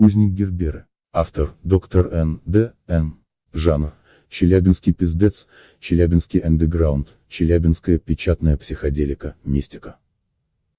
Узник Гербера. Автор, доктор Н. Д. М. Жанр. Челябинский пиздец, Челябинский эндеграунд, Челябинская печатная психоделика, мистика.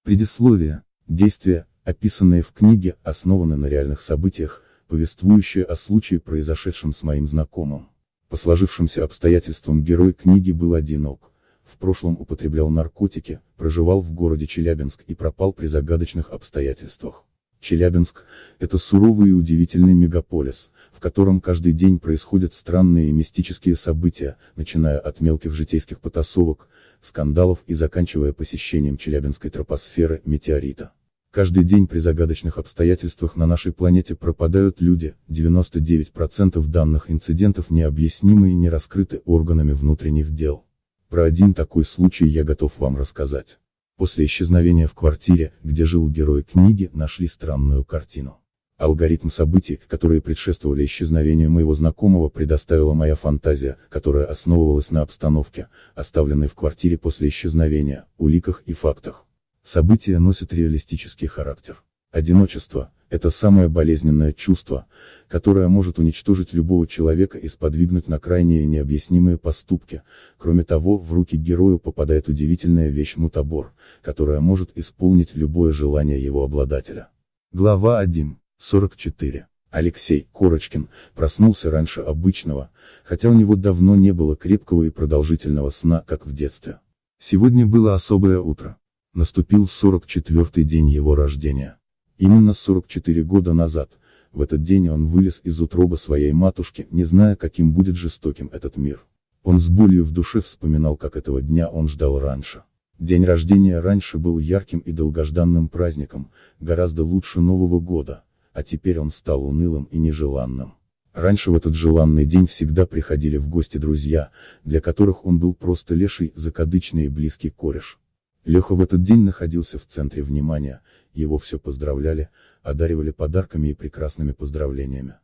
Предисловие. Действия, описанные в книге, основаны на реальных событиях, повествующие о случае, произошедшем с моим знакомым. По сложившимся обстоятельствам герой книги был одинок, в прошлом употреблял наркотики, проживал в городе Челябинск и пропал при загадочных обстоятельствах. Челябинск – это суровый и удивительный мегаполис, в котором каждый день происходят странные и мистические события, начиная от мелких житейских потасовок, скандалов и заканчивая посещением челябинской тропосферы метеорита. Каждый день при загадочных обстоятельствах на нашей планете пропадают люди, 99% данных инцидентов необъяснимы и не раскрыты органами внутренних дел. Про один такой случай я готов вам рассказать. После исчезновения в квартире, где жил герой книги, нашли странную картину. Алгоритм событий, которые предшествовали исчезновению моего знакомого, предоставила моя фантазия, которая основывалась на обстановке, оставленной в квартире после исчезновения, уликах и фактах. События носят реалистический характер. Одиночество, это самое болезненное чувство, которое может уничтожить любого человека и сподвигнуть на крайние необъяснимые поступки. Кроме того, в руки герою попадает удивительная вещь мутабор, которая может исполнить любое желание его обладателя. Глава 1. 44. Алексей Корочкин проснулся раньше обычного, хотя у него давно не было крепкого и продолжительного сна, как в детстве. Сегодня было особое утро. Наступил 44-й день его рождения. Именно 44 года назад, в этот день он вылез из утробы своей матушки, не зная каким будет жестоким этот мир. Он с болью в душе вспоминал как этого дня он ждал раньше. День рождения раньше был ярким и долгожданным праздником, гораздо лучше Нового года, а теперь он стал унылым и нежеланным. Раньше в этот желанный день всегда приходили в гости друзья, для которых он был просто леший, закадычный и близкий кореш. Леха в этот день находился в центре внимания, его все поздравляли, одаривали подарками и прекрасными поздравлениями.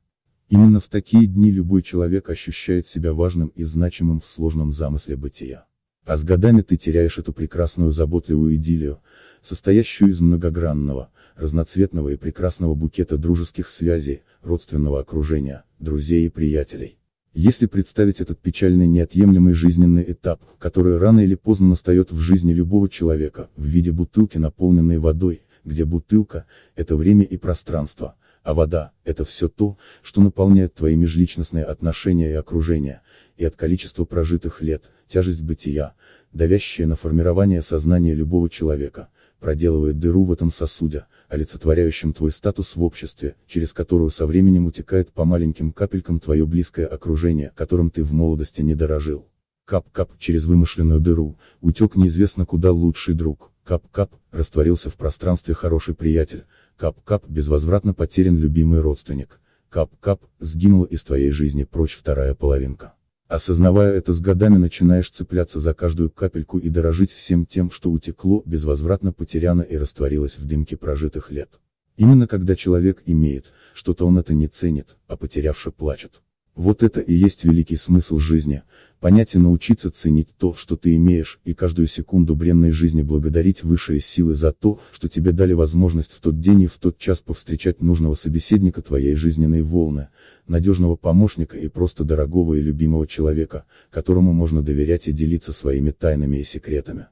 Именно в такие дни любой человек ощущает себя важным и значимым в сложном замысле бытия. А с годами ты теряешь эту прекрасную заботливую идиллию, состоящую из многогранного, разноцветного и прекрасного букета дружеских связей, родственного окружения, друзей и приятелей. Если представить этот печальный неотъемлемый жизненный этап, который рано или поздно настает в жизни любого человека, в виде бутылки наполненной водой, где бутылка – это время и пространство, а вода – это все то, что наполняет твои межличностные отношения и окружение, и от количества прожитых лет, тяжесть бытия, давящая на формирование сознания любого человека – проделывает дыру в этом сосуде, олицетворяющем твой статус в обществе, через которую со временем утекает по маленьким капелькам твое близкое окружение, которым ты в молодости не дорожил. Кап-кап, через вымышленную дыру, утек неизвестно куда лучший друг. Кап-кап, растворился в пространстве хороший приятель. Кап-кап, безвозвратно потерян любимый родственник. Кап-кап, сгинула из твоей жизни прочь вторая половинка. Осознавая это с годами начинаешь цепляться за каждую капельку и дорожить всем тем, что утекло, безвозвратно потеряно и растворилось в дымке прожитых лет. Именно когда человек имеет, что-то он это не ценит, а потерявший плачет. Вот это и есть великий смысл жизни, понять и научиться ценить то, что ты имеешь, и каждую секунду бренной жизни благодарить высшие силы за то, что тебе дали возможность в тот день и в тот час повстречать нужного собеседника твоей жизненной волны, надежного помощника и просто дорогого и любимого человека, которому можно доверять и делиться своими тайнами и секретами.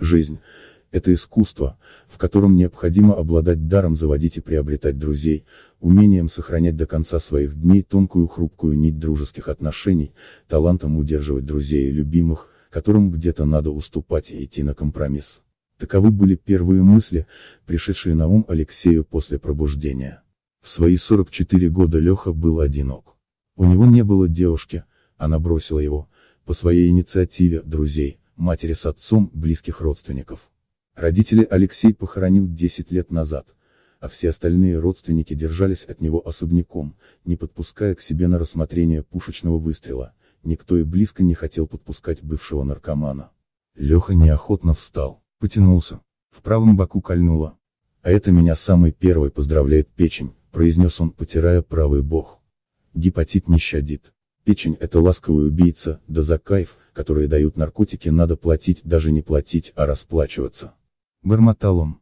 Жизнь это искусство, в котором необходимо обладать даром заводить и приобретать друзей, умением сохранять до конца своих дней тонкую хрупкую нить дружеских отношений, талантом удерживать друзей и любимых, которым где-то надо уступать и идти на компромисс. Таковы были первые мысли, пришедшие на ум Алексею после пробуждения. В свои 44 года Леха был одинок. У него не было девушки, она бросила его, по своей инициативе, друзей, матери с отцом, близких родственников. Родители Алексей похоронил 10 лет назад, а все остальные родственники держались от него особняком, не подпуская к себе на рассмотрение пушечного выстрела, никто и близко не хотел подпускать бывшего наркомана. Леха неохотно встал, потянулся, в правом боку кольнуло. «А это меня самый первый поздравляет печень», — произнес он, потирая правый бок. Гепатит не щадит. Печень — это ласковый убийца, да за кайф, которые дают наркотики надо платить, даже не платить, а расплачиваться. Бормотал он.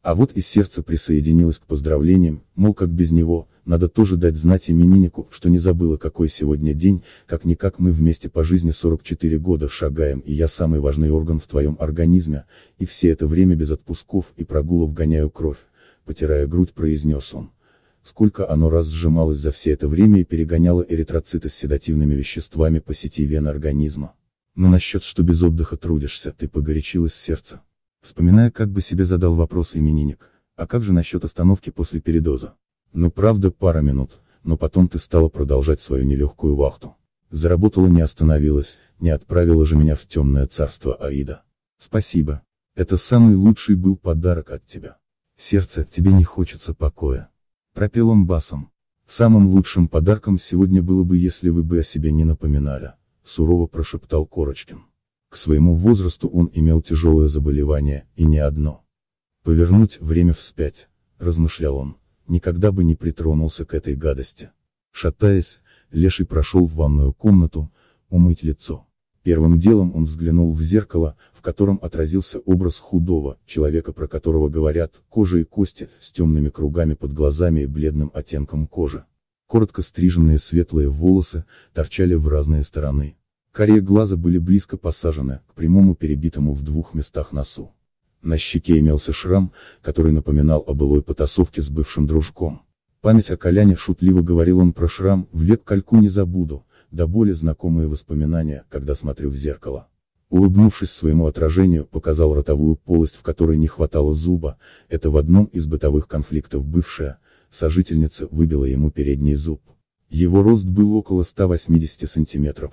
А вот и сердце присоединилось к поздравлениям, мол как без него, надо тоже дать знать имениннику, что не забыла какой сегодня день, как-никак мы вместе по жизни 44 года шагаем и я самый важный орган в твоем организме, и все это время без отпусков и прогулов гоняю кровь, потирая грудь произнес он. Сколько оно раз сжималось за все это время и перегоняло эритроциты с седативными веществами по сети вен организма. Но ну насчет, что без отдыха трудишься, ты погорячилась сердце. Вспоминая как бы себе задал вопрос именинник, а как же насчет остановки после передоза? Ну правда пара минут, но потом ты стала продолжать свою нелегкую вахту. Заработала не остановилась, не отправила же меня в темное царство Аида. Спасибо. Это самый лучший был подарок от тебя. Сердце, тебе не хочется покоя. Пропел он басом. Самым лучшим подарком сегодня было бы, если вы бы о себе не напоминали, сурово прошептал Корочкин. К своему возрасту он имел тяжелое заболевание, и не одно. Повернуть время вспять, размышлял он, никогда бы не притронулся к этой гадости. Шатаясь, Леший прошел в ванную комнату, умыть лицо. Первым делом он взглянул в зеркало, в котором отразился образ худого, человека про которого говорят, кожа и кости, с темными кругами под глазами и бледным оттенком кожи. Коротко стриженные светлые волосы, торчали в разные стороны. Карие глаза были близко посажены, к прямому перебитому в двух местах носу. На щеке имелся шрам, который напоминал о былой потасовке с бывшим дружком. Память о Коляне шутливо говорил он про шрам, в век кальку не забуду, да более знакомые воспоминания, когда смотрю в зеркало. Улыбнувшись своему отражению, показал ротовую полость, в которой не хватало зуба, это в одном из бытовых конфликтов бывшая, сожительница выбила ему передний зуб. Его рост был около 180 сантиметров,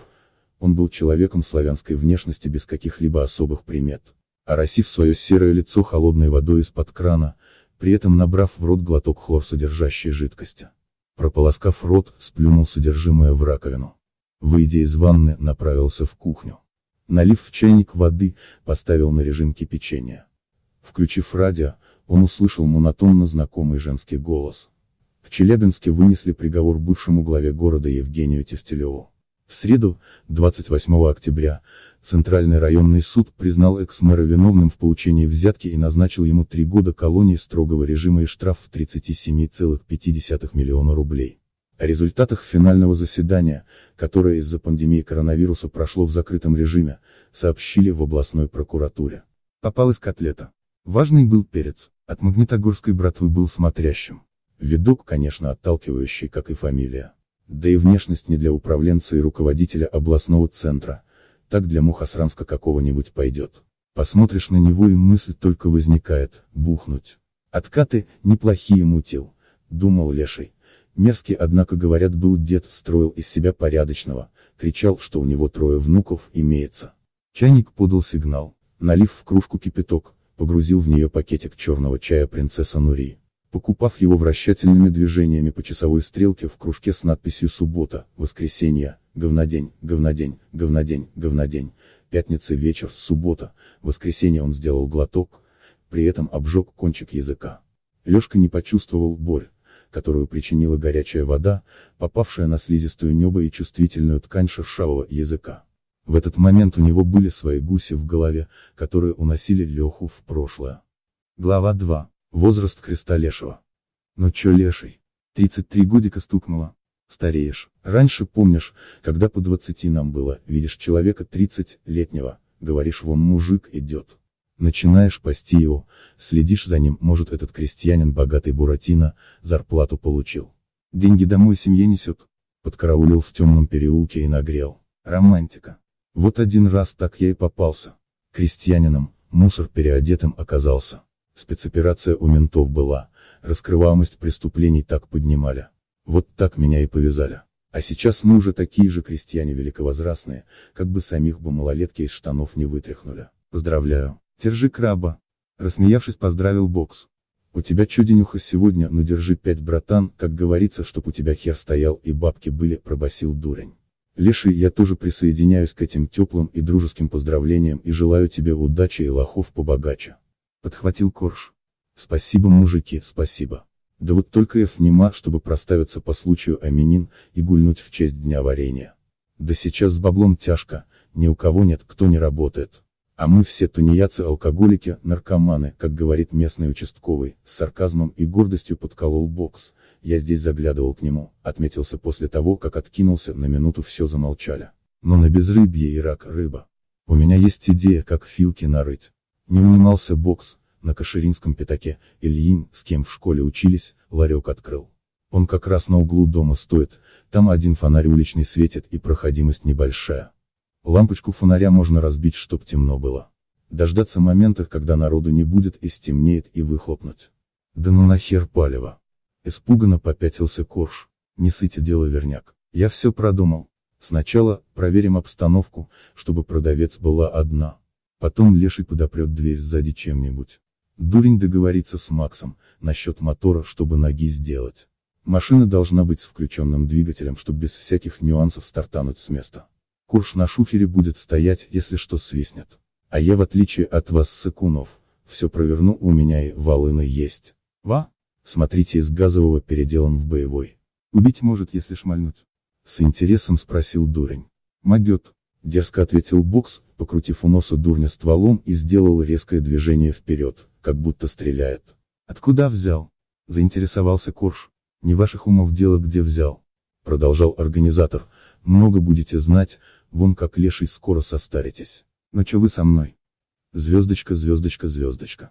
он был человеком славянской внешности без каких-либо особых примет. Оросив свое серое лицо холодной водой из-под крана, при этом набрав в рот глоток хлорсодержащей жидкости. Прополоскав рот, сплюнул содержимое в раковину. Выйдя из ванны, направился в кухню. Налив в чайник воды, поставил на режим кипячения. Включив радио, он услышал монотонно знакомый женский голос. В Челябинске вынесли приговор бывшему главе города Евгению Тевтелеву. В среду, 28 октября, Центральный районный суд признал экс-мэра виновным в получении взятки и назначил ему три года колонии строгого режима и штраф в 37,5 миллиона рублей. О результатах финального заседания, которое из-за пандемии коронавируса прошло в закрытом режиме, сообщили в областной прокуратуре. Попал из котлета. Важный был перец, от магнитогорской братвы был смотрящим. Видок, конечно, отталкивающий, как и фамилия да и внешность не для управленца и руководителя областного центра, так для Мухасранска какого-нибудь пойдет. Посмотришь на него и мысль только возникает, бухнуть. Откаты, неплохие мутил, думал Леший. Мерзкий, однако, говорят, был дед, строил из себя порядочного, кричал, что у него трое внуков имеется. Чайник подал сигнал, налив в кружку кипяток, погрузил в нее пакетик черного чая принцесса Нурии покупав его вращательными движениями по часовой стрелке в кружке с надписью «Суббота», «Воскресенье», «Говнодень», «Говнодень», «Говнодень», «Говнодень», «Пятница вечер», «Суббота», «Воскресенье» он сделал глоток, при этом обжег кончик языка. Лешка не почувствовал боль, которую причинила горячая вода, попавшая на слизистую небо и чувствительную ткань шершавого языка. В этот момент у него были свои гуси в голове, которые уносили Леху в прошлое. Глава 2. Возраст Христа Лешего. Ну чё Леший? 33 годика стукнуло. Стареешь. Раньше помнишь, когда по 20 нам было, видишь человека 30-летнего, говоришь вон мужик идет. Начинаешь пасти его, следишь за ним, может этот крестьянин богатый Буратино, зарплату получил. Деньги домой семье несет. Подкараулил в темном переулке и нагрел. Романтика. Вот один раз так я и попался. Крестьянином, мусор переодетым оказался. Спецоперация у ментов была, раскрываемость преступлений так поднимали. Вот так меня и повязали. А сейчас мы уже такие же крестьяне великовозрастные, как бы самих бы малолетки из штанов не вытряхнули. Поздравляю. Держи краба. Рассмеявшись поздравил Бокс. У тебя чуденюха сегодня, но держи пять, братан, как говорится, чтоб у тебя хер стоял и бабки были, пробасил дурень. Леший, я тоже присоединяюсь к этим теплым и дружеским поздравлениям и желаю тебе удачи и лохов побогаче подхватил Корж. Спасибо, мужики, спасибо. Да вот только я внима, чтобы проставиться по случаю Аминин и гульнуть в честь дня варенья. Да сейчас с баблом тяжко, ни у кого нет, кто не работает. А мы все тунеядцы, алкоголики, наркоманы, как говорит местный участковый, с сарказмом и гордостью подколол бокс. Я здесь заглядывал к нему, отметился после того, как откинулся, на минуту все замолчали. Но на безрыбье и рак рыба. У меня есть идея, как филки нарыть. Не унимался бокс, на Каширинском пятаке, Ильин, с кем в школе учились, ларек открыл. Он как раз на углу дома стоит, там один фонарь уличный светит и проходимость небольшая. Лампочку фонаря можно разбить, чтоб темно было. Дождаться момента, когда народу не будет и стемнеет и выхлопнуть. Да ну нахер палево. Испуганно попятился Корж. Не сыте дело верняк. Я все продумал. Сначала, проверим обстановку, чтобы продавец была одна. Потом леший подопрет дверь сзади чем-нибудь. Дурень договорится с Максом, насчет мотора, чтобы ноги сделать. Машина должна быть с включенным двигателем, чтобы без всяких нюансов стартануть с места. Курш на шухере будет стоять, если что свистнет. А я в отличие от вас, Сыкунов, все проверну, у меня и валыны есть. Ва? Смотрите, из газового переделан в боевой. Убить может, если шмальнуть. С интересом спросил дурень. Могет. Дерзко ответил Бокс, покрутив у носа дурня стволом и сделал резкое движение вперед, как будто стреляет. «Откуда взял?» – заинтересовался Корж. «Не ваших умов дело где взял?» – продолжал организатор. «Много будете знать, вон как леший скоро состаритесь. Но чё вы со мной?» Звездочка, звездочка, звездочка.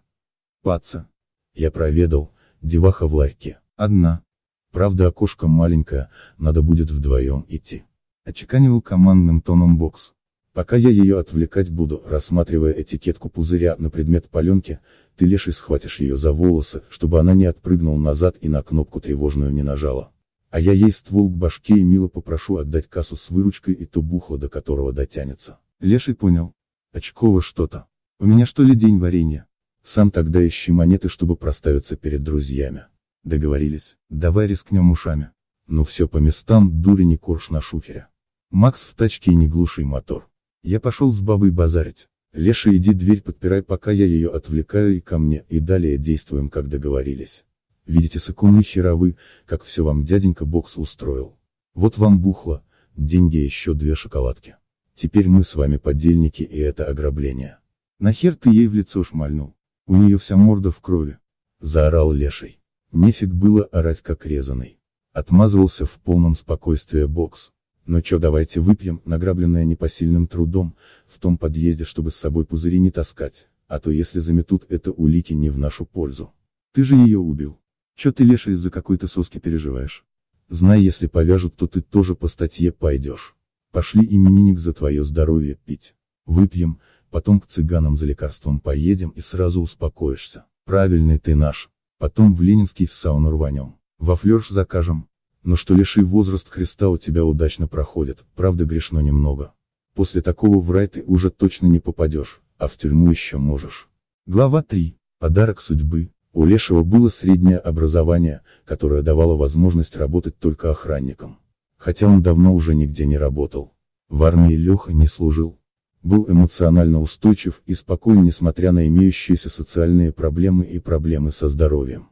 Паца. Я проведал, деваха в ларьке. Одна. Правда окошко маленькое, надо будет вдвоем идти. Очеканивал командным тоном бокс. Пока я ее отвлекать буду, рассматривая этикетку пузыря на предмет паленки, ты лишь схватишь ее за волосы, чтобы она не отпрыгнула назад и на кнопку тревожную не нажала. А я ей ствол к башке и мило попрошу отдать кассу с выручкой и то бухло, до которого дотянется. Леший понял. Очково что-то. У меня что ли день варенья? Сам тогда ищи монеты, чтобы проставиться перед друзьями. Договорились, давай рискнем ушами. Ну все по местам, дури не корж на шухере. Макс в тачке и не глуши мотор. Я пошел с бабой базарить. Леша, иди дверь подпирай, пока я ее отвлекаю и ко мне, и далее действуем, как договорились. Видите, сакуны херовы, как все вам дяденька бокс устроил. Вот вам бухло, деньги еще две шоколадки. Теперь мы с вами подельники и это ограбление. Нахер ты ей в лицо шмальнул? У нее вся морда в крови. Заорал Леший. Нефиг было орать как резанный. Отмазывался в полном спокойствии бокс. Но чё давайте выпьем, награбленное непосильным трудом, в том подъезде, чтобы с собой пузыри не таскать, а то если заметут, это улики не в нашу пользу. Ты же ее убил. Чё ты, Леша, из-за какой-то соски переживаешь? Знай, если повяжут, то ты тоже по статье пойдешь. Пошли именинник за твое здоровье пить. Выпьем, потом к цыганам за лекарством поедем и сразу успокоишься. Правильный ты наш. Потом в Ленинский в сауну рванем. Во флерш закажем, но что лишь возраст Христа у тебя удачно проходит, правда грешно немного. После такого в рай ты уже точно не попадешь, а в тюрьму еще можешь. Глава 3. Подарок судьбы. У Лешего было среднее образование, которое давало возможность работать только охранником. Хотя он давно уже нигде не работал. В армии Леха не служил. Был эмоционально устойчив и спокоен, несмотря на имеющиеся социальные проблемы и проблемы со здоровьем.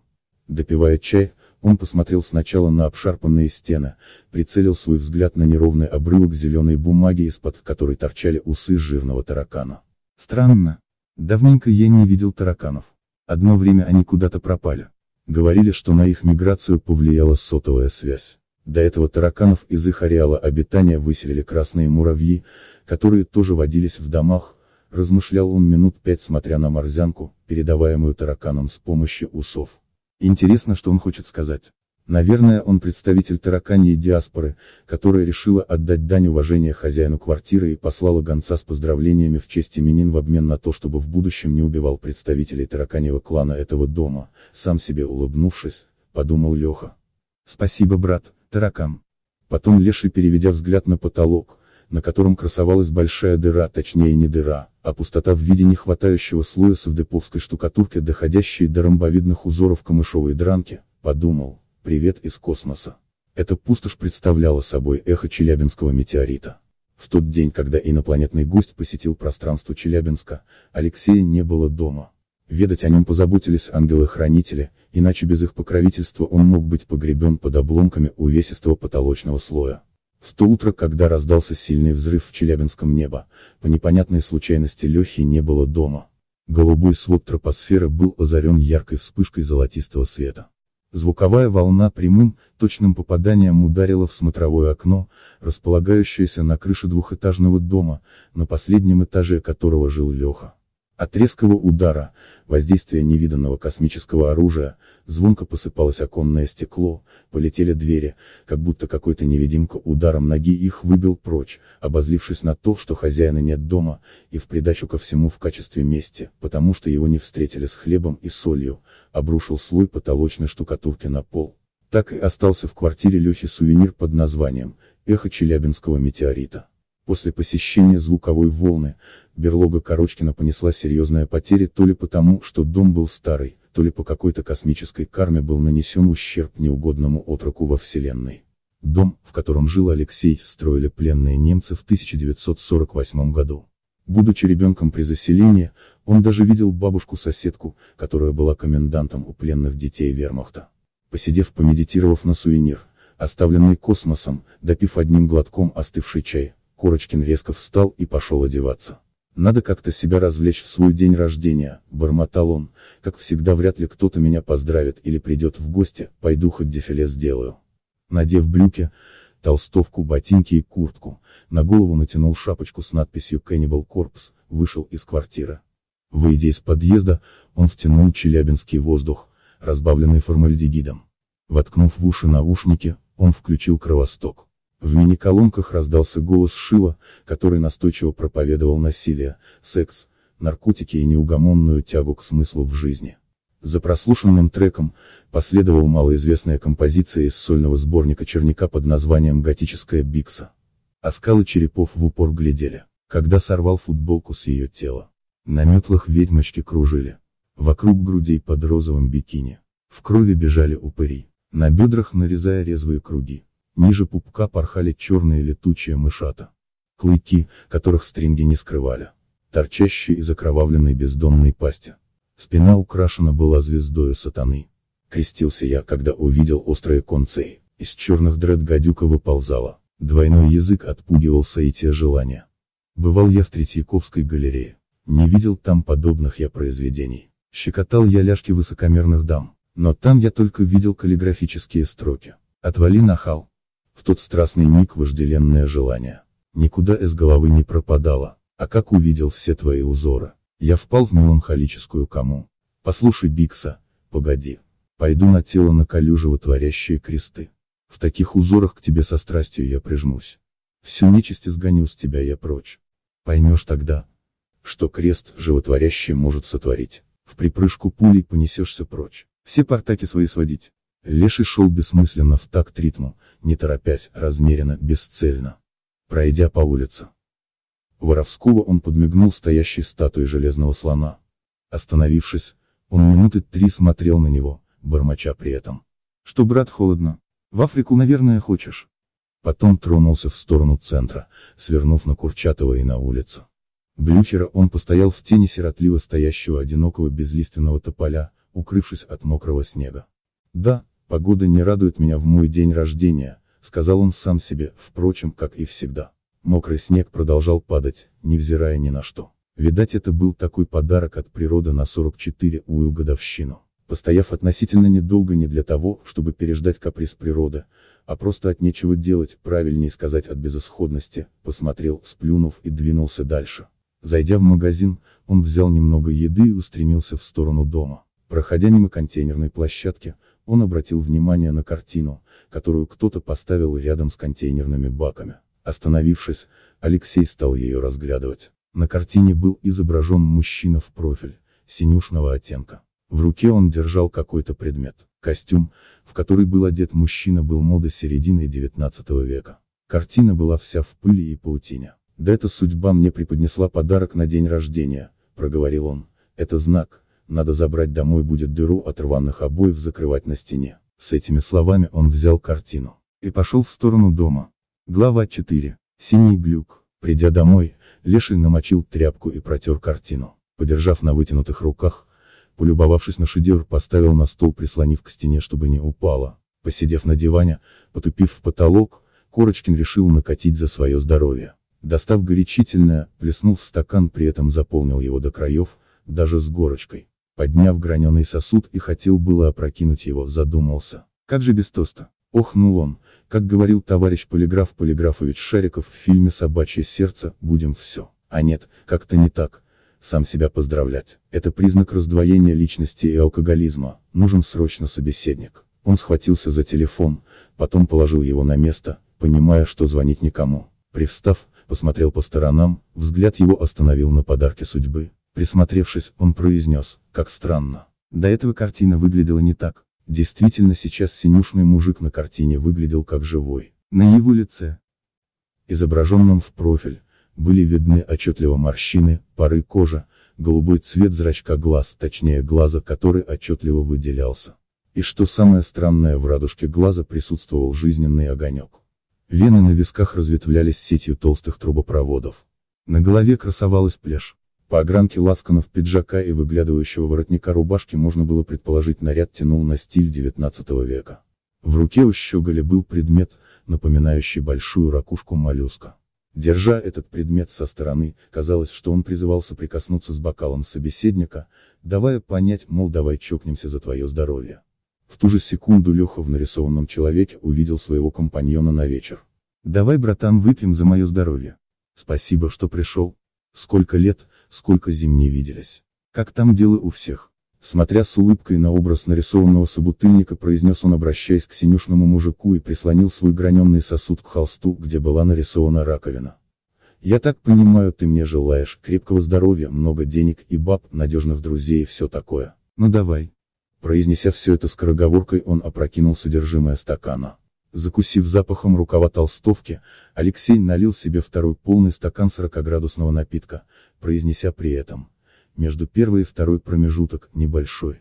Допивая чай, он посмотрел сначала на обшарпанные стены, прицелил свой взгляд на неровный обрывок зеленой бумаги, из-под которой торчали усы жирного таракана. Странно. Давненько я не видел тараканов. Одно время они куда-то пропали. Говорили, что на их миграцию повлияла сотовая связь. До этого тараканов из их ареала обитания выселили красные муравьи, которые тоже водились в домах, размышлял он минут пять смотря на морзянку, передаваемую тараканом с помощью усов. Интересно, что он хочет сказать. Наверное, он представитель тараканьей диаспоры, которая решила отдать дань уважения хозяину квартиры и послала гонца с поздравлениями в честь именин в обмен на то, чтобы в будущем не убивал представителей тараканьего клана этого дома, сам себе улыбнувшись, подумал Леха. Спасибо, брат, таракан. Потом Леший переведя взгляд на потолок, на котором красовалась большая дыра, точнее не дыра, а пустота в виде нехватающего слоя совдеповской штукатурки, доходящей до ромбовидных узоров камышовой дранки, подумал, привет из космоса. Эта пустошь представляла собой эхо Челябинского метеорита. В тот день, когда инопланетный гость посетил пространство Челябинска, Алексея не было дома. Ведать о нем позаботились ангелы-хранители, иначе без их покровительства он мог быть погребен под обломками увесистого потолочного слоя. В то утро, когда раздался сильный взрыв в Челябинском небо, по непонятной случайности Лехи не было дома. Голубой свод тропосферы был озарен яркой вспышкой золотистого света. Звуковая волна прямым, точным попаданием ударила в смотровое окно, располагающееся на крыше двухэтажного дома, на последнем этаже которого жил Леха. От резкого удара, воздействия невиданного космического оружия, звонко посыпалось оконное стекло, полетели двери, как будто какой-то невидимка ударом ноги их выбил прочь, обозлившись на то, что хозяина нет дома, и в придачу ко всему в качестве мести, потому что его не встретили с хлебом и солью, обрушил слой потолочной штукатурки на пол. Так и остался в квартире Лехи сувенир под названием «Эхо Челябинского метеорита». После посещения звуковой волны, берлога Корочкина понесла серьезные потери то ли потому, что дом был старый, то ли по какой-то космической карме был нанесен ущерб неугодному отроку во Вселенной. Дом, в котором жил Алексей, строили пленные немцы в 1948 году. Будучи ребенком при заселении, он даже видел бабушку-соседку, которая была комендантом у пленных детей вермахта. Посидев помедитировав на сувенир, оставленный космосом, допив одним глотком остывший чай, Курочкин резко встал и пошел одеваться. Надо как-то себя развлечь в свой день рождения, бормотал он, как всегда вряд ли кто-то меня поздравит или придет в гости, пойду хоть дефиле сделаю. Надев брюки, толстовку, ботинки и куртку, на голову натянул шапочку с надписью «Cannibal Corpse», вышел из квартиры. Выйдя из подъезда, он втянул челябинский воздух, разбавленный формальдегидом. Воткнув в уши наушники, он включил кровосток. В мини-колонках раздался голос Шила, который настойчиво проповедовал насилие, секс, наркотики и неугомонную тягу к смыслу в жизни. За прослушанным треком, последовала малоизвестная композиция из сольного сборника Черняка под названием «Готическая бикса». А скалы черепов в упор глядели, когда сорвал футболку с ее тела. На метлах ведьмочки кружили. Вокруг грудей под розовым бикини. В крови бежали упыри, на бедрах нарезая резвые круги. Ниже пупка порхали черные летучие мышата. Клыки, которых стринги не скрывали. Торчащие из окровавленной бездомной пасти. Спина украшена была звездою сатаны. Крестился я, когда увидел острые концы. Из черных дред гадюка выползала. Двойной язык отпугивался и те желания. Бывал я в Третьяковской галерее. Не видел там подобных я произведений. Щекотал я ляжки высокомерных дам. Но там я только видел каллиграфические строки. Отвали, нахал. В тот страстный миг вожделенное желание. Никуда из головы не пропадало. А как увидел все твои узоры. Я впал в меланхолическую кому. Послушай, Бикса, погоди. Пойду на тело на колюжево творящие кресты. В таких узорах к тебе со страстью я прижмусь. Всю нечисть изгоню с тебя я прочь. Поймешь тогда, что крест животворящий может сотворить. В припрыжку пулей понесешься прочь. Все портаки свои сводить. Леший шел бессмысленно в такт ритму, не торопясь, размеренно, бесцельно. Пройдя по улице. Воровского он подмигнул стоящей статуей железного слона. Остановившись, он минуты три смотрел на него, бормоча при этом. «Что, брат, холодно? В Африку, наверное, хочешь?» Потом тронулся в сторону центра, свернув на Курчатова и на улицу. Блюхера он постоял в тени сиротливо стоящего одинокого безлиственного тополя, укрывшись от мокрого снега. Да, Погода не радует меня в мой день рождения, сказал он сам себе, впрочем, как и всегда. Мокрый снег продолжал падать, невзирая ни на что. Видать, это был такой подарок от природы на 44 ую годовщину. Постояв относительно недолго не для того, чтобы переждать каприз природы, а просто от нечего делать, правильнее сказать от безысходности, посмотрел, сплюнув и двинулся дальше. Зайдя в магазин, он взял немного еды и устремился в сторону дома. Проходя мимо контейнерной площадки, он обратил внимание на картину, которую кто-то поставил рядом с контейнерными баками. Остановившись, Алексей стал ее разглядывать. На картине был изображен мужчина в профиль, синюшного оттенка. В руке он держал какой-то предмет. Костюм, в который был одет мужчина был моды середины XIX века. Картина была вся в пыли и паутине. «Да это судьба мне преподнесла подарок на день рождения», — проговорил он. «Это знак, надо забрать домой будет дыру от рваных обоев закрывать на стене. С этими словами он взял картину. И пошел в сторону дома. Глава 4. Синий глюк. Придя домой, Леший намочил тряпку и протер картину. Подержав на вытянутых руках, полюбовавшись на шедевр, поставил на стол, прислонив к стене, чтобы не упала. Посидев на диване, потупив в потолок, Корочкин решил накатить за свое здоровье. Достав горячительное, плеснул в стакан, при этом заполнил его до краев, даже с горочкой подняв граненый сосуд и хотел было опрокинуть его, задумался. Как же без тоста? Охнул он, как говорил товарищ полиграф Полиграфович Шариков в фильме «Собачье сердце», будем все. А нет, как-то не так. Сам себя поздравлять. Это признак раздвоения личности и алкоголизма, нужен срочно собеседник. Он схватился за телефон, потом положил его на место, понимая, что звонить никому. Привстав, посмотрел по сторонам, взгляд его остановил на подарке судьбы, Присмотревшись, он произнес, как странно. До этого картина выглядела не так. Действительно сейчас синюшный мужик на картине выглядел как живой. На его лице, изображенном в профиль, были видны отчетливо морщины, поры кожи, голубой цвет зрачка глаз, точнее глаза, который отчетливо выделялся. И что самое странное, в радужке глаза присутствовал жизненный огонек. Вены на висках разветвлялись сетью толстых трубопроводов. На голове красовалась плешь. По огранке ласканов пиджака и выглядывающего воротника рубашки можно было предположить наряд тянул на стиль XIX века. В руке у щеголя был предмет, напоминающий большую ракушку моллюска. Держа этот предмет со стороны, казалось, что он призывал соприкоснуться с бокалом собеседника, давая понять, мол, давай чокнемся за твое здоровье. В ту же секунду Леха в нарисованном человеке увидел своего компаньона на вечер. «Давай, братан, выпьем за мое здоровье. Спасибо, что пришел. Сколько лет, сколько зим не виделись. Как там дела у всех? Смотря с улыбкой на образ нарисованного собутыльника, произнес он, обращаясь к синюшному мужику и прислонил свой граненный сосуд к холсту, где была нарисована раковина. «Я так понимаю, ты мне желаешь крепкого здоровья, много денег и баб, надежных друзей и все такое. Ну давай». Произнеся все это скороговоркой, он опрокинул содержимое стакана. Закусив запахом рукава толстовки, Алексей налил себе второй полный стакан 40-градусного напитка, произнеся при этом. Между первый и второй промежуток, небольшой.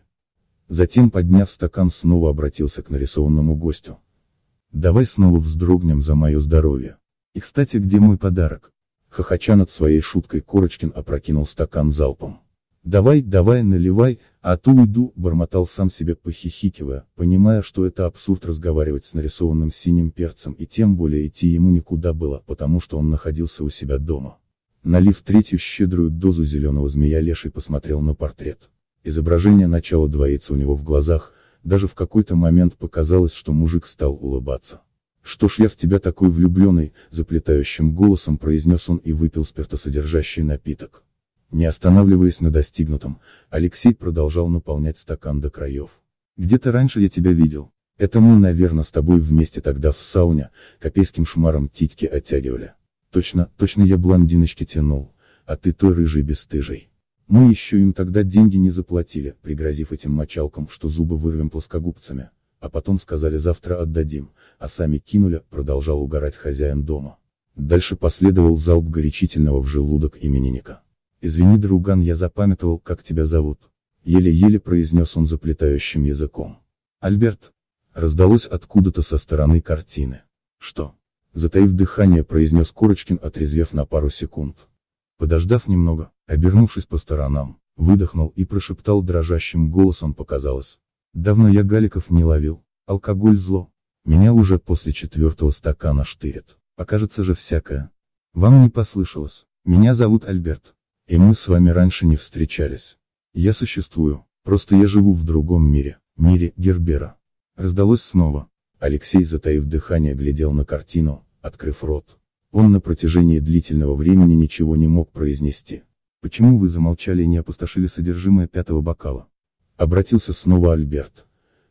Затем, подняв стакан, снова обратился к нарисованному гостю. «Давай снова вздрогнем за мое здоровье. И, кстати, где мой подарок?» Хохоча над своей шуткой Корочкин опрокинул стакан залпом. «Давай, давай, наливай, а то уйду, бормотал сам себе похихикивая, понимая, что это абсурд разговаривать с нарисованным синим перцем и тем более идти ему никуда было, потому что он находился у себя дома. Налив третью щедрую дозу зеленого змея Леший посмотрел на портрет. Изображение начало двоиться у него в глазах, даже в какой-то момент показалось, что мужик стал улыбаться. «Что ж я в тебя такой влюбленный», заплетающим голосом произнес он и выпил спиртосодержащий напиток. Не останавливаясь на достигнутом, Алексей продолжал наполнять стакан до краев. «Где-то раньше я тебя видел. Это мы, наверное, с тобой вместе тогда в сауне, копейским шмаром титьки оттягивали. Точно, точно я блондиночки тянул, а ты той рыжей бесстыжей. Мы еще им тогда деньги не заплатили, пригрозив этим мочалкам, что зубы вырвем плоскогубцами, а потом сказали завтра отдадим, а сами кинули, продолжал угорать хозяин дома. Дальше последовал залп горячительного в желудок именинника. Извини, друган, я запамятовал, как тебя зовут. Еле-еле произнес он заплетающим языком. Альберт. Раздалось откуда-то со стороны картины. Что? Затаив дыхание, произнес Корочкин, отрезвев на пару секунд. Подождав немного, обернувшись по сторонам, выдохнул и прошептал дрожащим голосом показалось. Давно я галиков не ловил, алкоголь зло. Меня уже после четвертого стакана штырит. Покажется же всякое. Вам не послышалось. Меня зовут Альберт. И мы с вами раньше не встречались. Я существую, просто я живу в другом мире, мире Гербера. Раздалось снова. Алексей, затаив дыхание, глядел на картину, открыв рот. Он на протяжении длительного времени ничего не мог произнести. «Почему вы замолчали и не опустошили содержимое пятого бокала?» Обратился снова Альберт.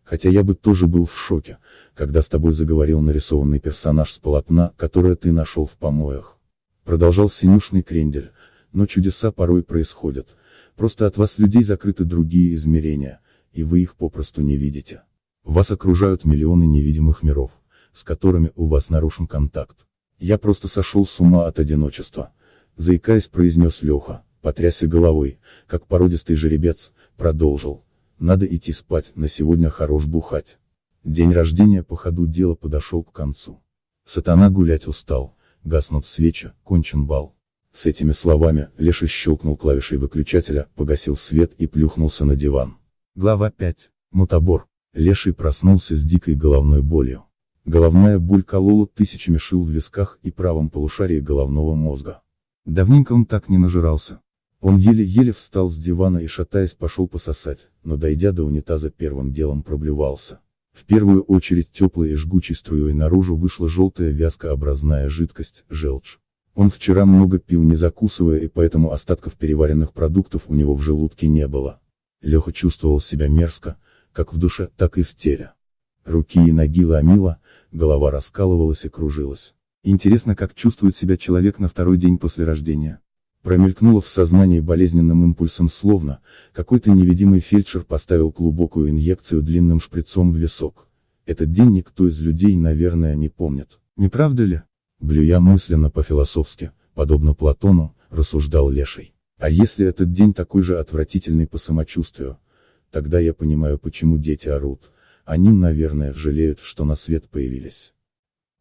«Хотя я бы тоже был в шоке, когда с тобой заговорил нарисованный персонаж с полотна, которое ты нашел в помоях». Продолжал синюшный крендель, но чудеса порой происходят. Просто от вас людей закрыты другие измерения, и вы их попросту не видите. Вас окружают миллионы невидимых миров, с которыми у вас нарушен контакт. Я просто сошел с ума от одиночества. Заикаясь, произнес Леха, потряся головой, как породистый жеребец, продолжил. Надо идти спать, на сегодня хорош бухать. День рождения по ходу дела подошел к концу. Сатана гулять устал, гаснут свечи, кончен бал. С этими словами, Леша щелкнул клавишей выключателя, погасил свет и плюхнулся на диван. Глава 5. Мутабор. Леший проснулся с дикой головной болью. Головная боль колола тысячами шил в висках и правом полушарии головного мозга. Давненько он так не нажирался. Он еле-еле встал с дивана и шатаясь пошел пососать, но дойдя до унитаза первым делом проблевался. В первую очередь теплой и жгучей струей наружу вышла желтая вязкообразная жидкость, желчь. Он вчера много пил не закусывая и поэтому остатков переваренных продуктов у него в желудке не было. Леха чувствовал себя мерзко, как в душе, так и в теле. Руки и ноги ломило, голова раскалывалась и кружилась. Интересно, как чувствует себя человек на второй день после рождения. Промелькнуло в сознании болезненным импульсом словно, какой-то невидимый фельдшер поставил глубокую инъекцию длинным шприцом в висок. Этот день никто из людей, наверное, не помнит. Не правда ли? Блюя мысленно по-философски, подобно Платону, рассуждал Леший. А если этот день такой же отвратительный по самочувствию, тогда я понимаю, почему дети орут, они, наверное, жалеют, что на свет появились.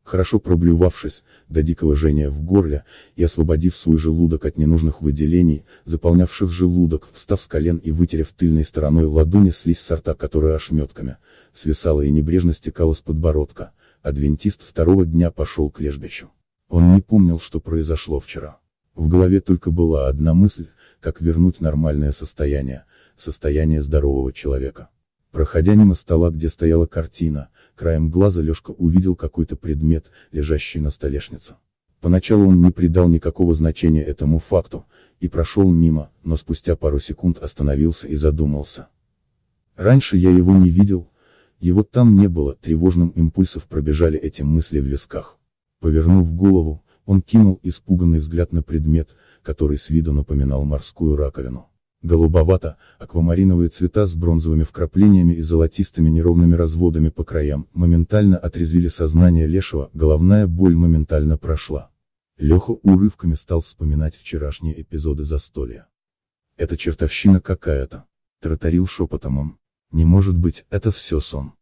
Хорошо проблювавшись, до дикого жжения в горле, и освободив свой желудок от ненужных выделений, заполнявших желудок, встав с колен и вытерев тыльной стороной ладони слизь сорта, которая ошметками, свисала и небрежно стекала с подбородка, адвентист второго дня пошел к Лежбичу. Он не помнил, что произошло вчера. В голове только была одна мысль, как вернуть нормальное состояние, состояние здорового человека. Проходя мимо стола, где стояла картина, краем глаза Лешка увидел какой-то предмет, лежащий на столешнице. Поначалу он не придал никакого значения этому факту, и прошел мимо, но спустя пару секунд остановился и задумался. Раньше я его не видел, его там не было, тревожным импульсов пробежали эти мысли в висках. Повернув голову, он кинул испуганный взгляд на предмет, который с виду напоминал морскую раковину. Голубовато, аквамариновые цвета с бронзовыми вкраплениями и золотистыми неровными разводами по краям, моментально отрезвили сознание Лешего, головная боль моментально прошла. Леха урывками стал вспоминать вчерашние эпизоды застолья. «Это чертовщина какая-то», — тараторил шепотом он. Не может быть, это все сон.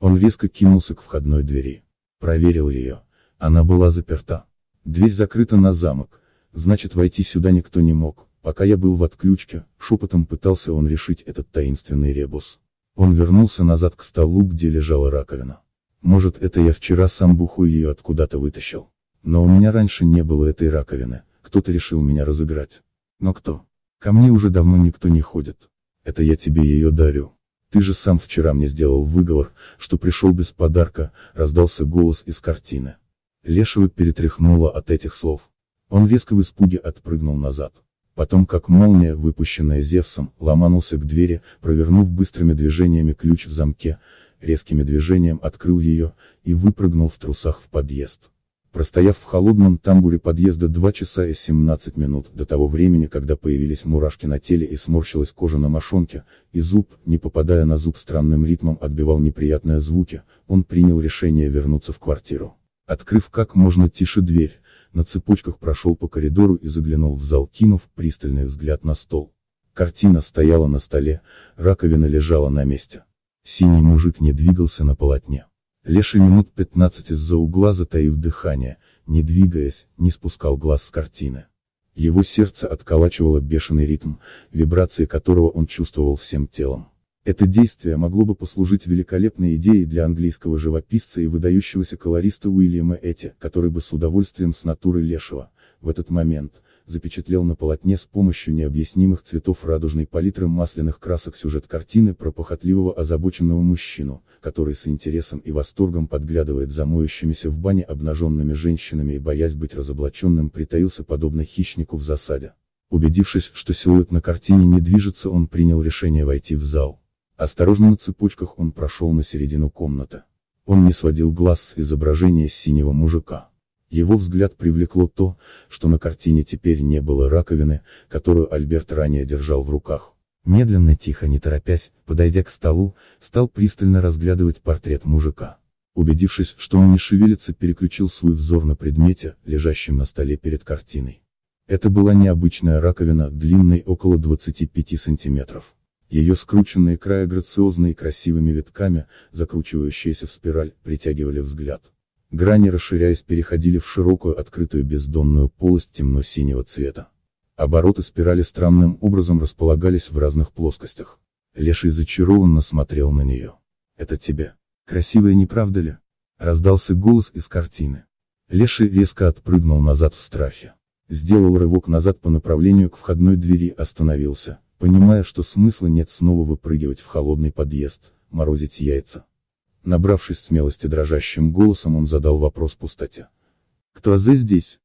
Он резко кинулся к входной двери. Проверил ее. Она была заперта. Дверь закрыта на замок. Значит, войти сюда никто не мог. Пока я был в отключке, шепотом пытался он решить этот таинственный ребус. Он вернулся назад к столу, где лежала раковина. Может, это я вчера сам буху ее откуда-то вытащил. Но у меня раньше не было этой раковины, кто-то решил меня разыграть. Но кто? Ко мне уже давно никто не ходит. Это я тебе ее дарю. Ты же сам вчера мне сделал выговор, что пришел без подарка, раздался голос из картины. Лешего перетряхнуло от этих слов. Он резко в испуге отпрыгнул назад. Потом, как молния, выпущенная Зевсом, ломанулся к двери, провернув быстрыми движениями ключ в замке, резкими движением открыл ее, и выпрыгнул в трусах в подъезд. Простояв в холодном тамбуре подъезда 2 часа и 17 минут до того времени, когда появились мурашки на теле и сморщилась кожа на мошонке, и зуб, не попадая на зуб странным ритмом отбивал неприятные звуки, он принял решение вернуться в квартиру. Открыв как можно тише дверь, на цепочках прошел по коридору и заглянул в зал, кинув пристальный взгляд на стол. Картина стояла на столе, раковина лежала на месте. Синий мужик не двигался на полотне. Леший минут пятнадцать из-за угла затаив дыхание, не двигаясь, не спускал глаз с картины. Его сердце отколачивало бешеный ритм, вибрации которого он чувствовал всем телом. Это действие могло бы послужить великолепной идеей для английского живописца и выдающегося колориста Уильяма Эти, который бы с удовольствием с натуры Лешего, в этот момент, запечатлел на полотне с помощью необъяснимых цветов радужной палитры масляных красок сюжет картины про похотливого озабоченного мужчину, который с интересом и восторгом подглядывает за моющимися в бане обнаженными женщинами и боясь быть разоблаченным притаился подобно хищнику в засаде. Убедившись, что силуэт на картине не движется он принял решение войти в зал. Осторожно на цепочках он прошел на середину комнаты. Он не сводил глаз с изображения синего мужика. Его взгляд привлекло то, что на картине теперь не было раковины, которую Альберт ранее держал в руках. Медленно, тихо, не торопясь, подойдя к столу, стал пристально разглядывать портрет мужика. Убедившись, что он не шевелится, переключил свой взор на предмете, лежащем на столе перед картиной. Это была необычная раковина, длинной около 25 сантиметров. Ее скрученные края грациозные красивыми витками, закручивающиеся в спираль, притягивали взгляд. Грани расширяясь переходили в широкую открытую бездонную полость темно-синего цвета. Обороты спирали странным образом располагались в разных плоскостях. Леший зачарованно смотрел на нее. «Это тебе. Красивая, не правда ли?» Раздался голос из картины. Леший резко отпрыгнул назад в страхе. Сделал рывок назад по направлению к входной двери, остановился, понимая, что смысла нет снова выпрыгивать в холодный подъезд, морозить яйца. Набравшись смелости дрожащим голосом, он задал вопрос пустоте. «Кто Азе здесь?»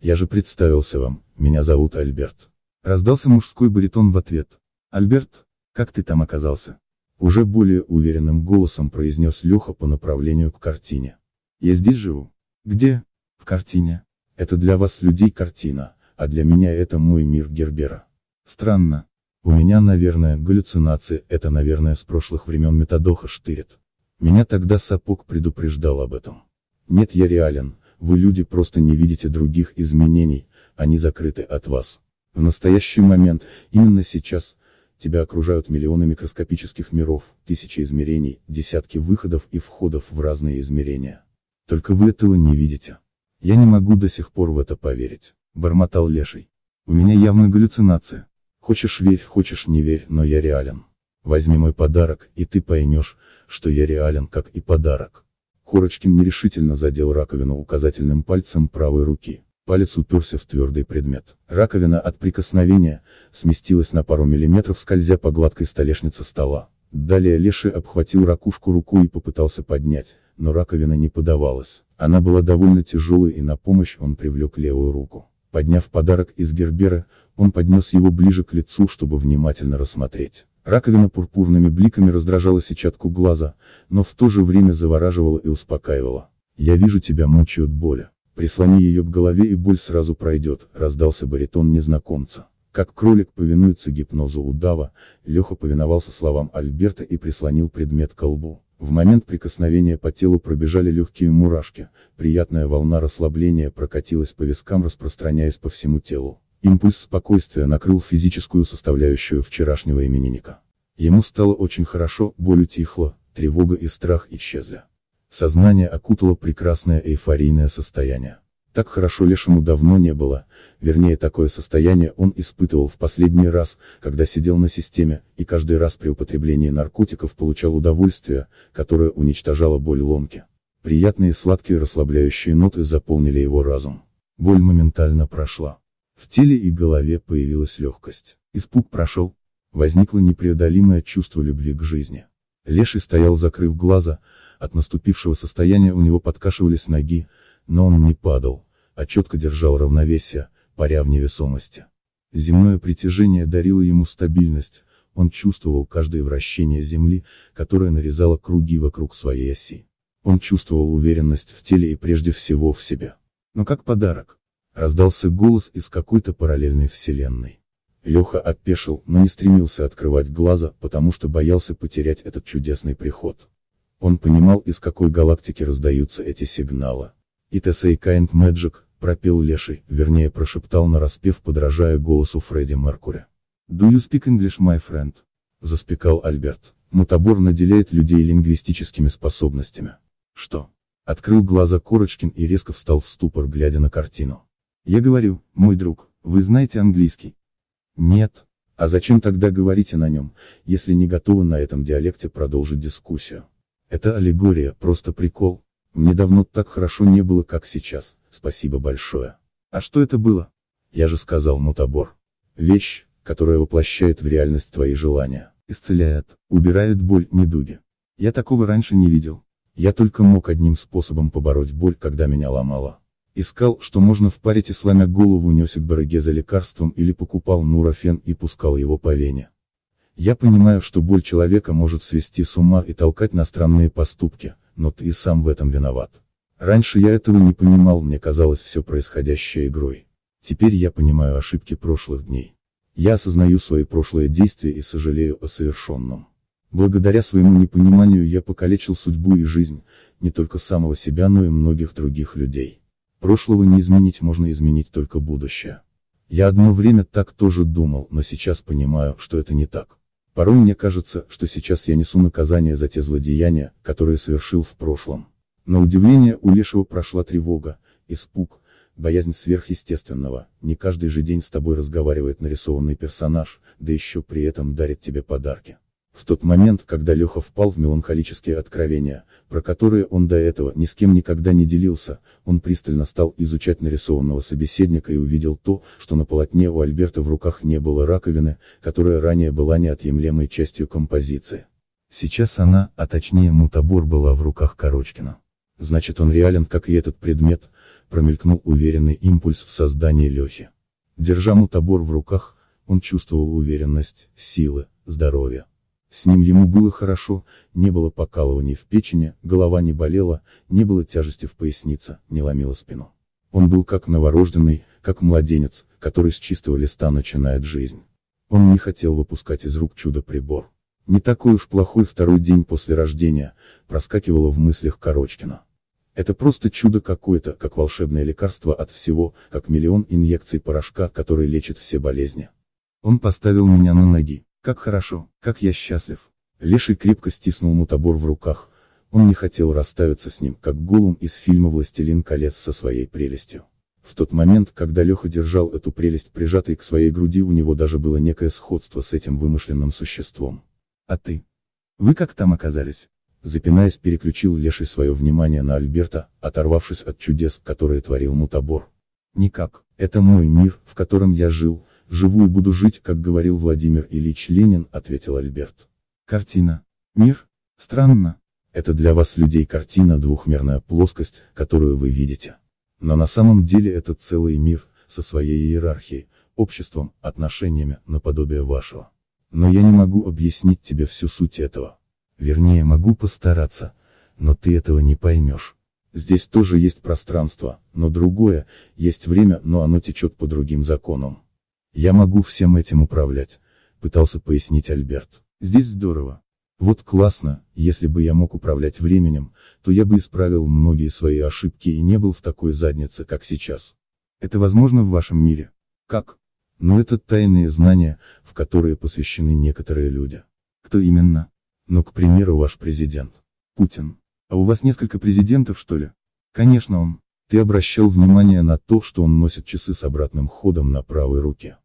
«Я же представился вам, меня зовут Альберт». Раздался мужской баритон в ответ. «Альберт, как ты там оказался?» Уже более уверенным голосом произнес Леха по направлению к картине. «Я здесь живу». «Где?» «В картине». «Это для вас, людей, картина, а для меня это мой мир Гербера». «Странно. У меня, наверное, галлюцинации, это, наверное, с прошлых времен метадоха штырит». Меня тогда Сапог предупреждал об этом. Нет, я реален, вы люди просто не видите других изменений, они закрыты от вас. В настоящий момент, именно сейчас, тебя окружают миллионы микроскопических миров, тысячи измерений, десятки выходов и входов в разные измерения. Только вы этого не видите. Я не могу до сих пор в это поверить, бормотал Леший. У меня явно галлюцинация. Хочешь верь, хочешь не верь, но я реален. Возьми мой подарок, и ты поймешь, что я реален как и подарок. Курочкин нерешительно задел раковину указательным пальцем правой руки. Палец уперся в твердый предмет. Раковина от прикосновения, сместилась на пару миллиметров, скользя по гладкой столешнице стола. Далее Леший обхватил ракушку рукой и попытался поднять, но раковина не подавалась. Она была довольно тяжелой и на помощь он привлек левую руку. Подняв подарок из Гербера, он поднес его ближе к лицу, чтобы внимательно рассмотреть. Раковина пурпурными бликами раздражала сетчатку глаза, но в то же время завораживала и успокаивала. «Я вижу тебя мучают боли. Прислони ее к голове и боль сразу пройдет», — раздался баритон незнакомца. Как кролик повинуется гипнозу удава, Леха повиновался словам Альберта и прислонил предмет к лбу. В момент прикосновения по телу пробежали легкие мурашки, приятная волна расслабления прокатилась по вискам распространяясь по всему телу. Импульс спокойствия накрыл физическую составляющую вчерашнего именинника. Ему стало очень хорошо, боль утихла, тревога и страх исчезли. Сознание окутало прекрасное эйфорийное состояние. Так хорошо Лешему давно не было, вернее такое состояние он испытывал в последний раз, когда сидел на системе, и каждый раз при употреблении наркотиков получал удовольствие, которое уничтожало боль ломки. Приятные сладкие расслабляющие ноты заполнили его разум. Боль моментально прошла. В теле и голове появилась легкость. Испуг прошел. Возникло непреодолимое чувство любви к жизни. Леший стоял, закрыв глаза, от наступившего состояния у него подкашивались ноги, но он не падал, а четко держал равновесие, паря в невесомости. Земное притяжение дарило ему стабильность, он чувствовал каждое вращение Земли, которое нарезало круги вокруг своей оси. Он чувствовал уверенность в теле и прежде всего в себе. Но как подарок, Раздался голос из какой-то параллельной вселенной. Леха опешил, но не стремился открывать глаза, потому что боялся потерять этот чудесный приход. Он понимал, из какой галактики раздаются эти сигналы. «It is a kind пропел Леший, вернее прошептал на распев, подражая голосу Фредди Меркури. «Do you speak English, my friend?» — заспекал Альберт. Мутабор «Ну, наделяет людей лингвистическими способностями. «Что?» — открыл глаза Корочкин и резко встал в ступор, глядя на картину. Я говорю, мой друг, вы знаете английский? Нет. А зачем тогда говорите на нем, если не готовы на этом диалекте продолжить дискуссию? Это аллегория, просто прикол. Мне давно так хорошо не было, как сейчас, спасибо большое. А что это было? Я же сказал мутабор. Ну, Вещь, которая воплощает в реальность твои желания, исцеляет, убирает боль, недуги. Я такого раньше не видел. Я только мог одним способом побороть боль, когда меня ломало. Искал, что можно впарить и сломя голову несся к за лекарством или покупал нурофен и пускал его по вене. Я понимаю, что боль человека может свести с ума и толкать на странные поступки, но ты и сам в этом виноват. Раньше я этого не понимал, мне казалось все происходящее игрой. Теперь я понимаю ошибки прошлых дней. Я осознаю свои прошлые действия и сожалею о совершенном. Благодаря своему непониманию я покалечил судьбу и жизнь, не только самого себя, но и многих других людей. Прошлого не изменить можно изменить только будущее. Я одно время так тоже думал, но сейчас понимаю, что это не так. Порой мне кажется, что сейчас я несу наказание за те злодеяния, которые совершил в прошлом. На удивление у Лешего прошла тревога, испуг, боязнь сверхъестественного, не каждый же день с тобой разговаривает нарисованный персонаж, да еще при этом дарит тебе подарки. В тот момент, когда Леха впал в меланхолические откровения, про которые он до этого ни с кем никогда не делился, он пристально стал изучать нарисованного собеседника и увидел то, что на полотне у Альберта в руках не было раковины, которая ранее была неотъемлемой частью композиции. Сейчас она, а точнее мутабор была в руках Корочкина. Значит он реален, как и этот предмет, промелькнул уверенный импульс в создании Лехи. Держа мутабор в руках, он чувствовал уверенность, силы, здоровье. С ним ему было хорошо, не было покалываний в печени, голова не болела, не было тяжести в пояснице, не ломило спину. Он был как новорожденный, как младенец, который с чистого листа начинает жизнь. Он не хотел выпускать из рук чудо-прибор. Не такой уж плохой второй день после рождения, проскакивало в мыслях Корочкина. Это просто чудо какое-то, как волшебное лекарство от всего, как миллион инъекций порошка, который лечит все болезни. Он поставил меня на ноги. Как хорошо, как я счастлив. Леший крепко стиснул мутобор в руках. Он не хотел расставиться с ним, как голым из фильма «Властелин колец» со своей прелестью. В тот момент, когда Леха держал эту прелесть прижатой к своей груди, у него даже было некое сходство с этим вымышленным существом. А ты? Вы как там оказались? Запинаясь, переключил Леший свое внимание на Альберта, оторвавшись от чудес, которые творил мутобор. Никак. Это мой мир, в котором я жил, «Живу и буду жить, как говорил Владимир Ильич Ленин», — ответил Альберт. Картина. Мир? Странно. Это для вас, людей, картина, двухмерная плоскость, которую вы видите. Но на самом деле это целый мир, со своей иерархией, обществом, отношениями, наподобие вашего. Но я не могу объяснить тебе всю суть этого. Вернее, могу постараться, но ты этого не поймешь. Здесь тоже есть пространство, но другое, есть время, но оно течет по другим законам. Я могу всем этим управлять, пытался пояснить Альберт. Здесь здорово. Вот классно, если бы я мог управлять временем, то я бы исправил многие свои ошибки и не был в такой заднице, как сейчас. Это возможно в вашем мире. Как? Но это тайные знания, в которые посвящены некоторые люди. Кто именно? Ну, к примеру, ваш президент. Путин. А у вас несколько президентов, что ли? Конечно он. Ты обращал внимание на то, что он носит часы с обратным ходом на правой руке.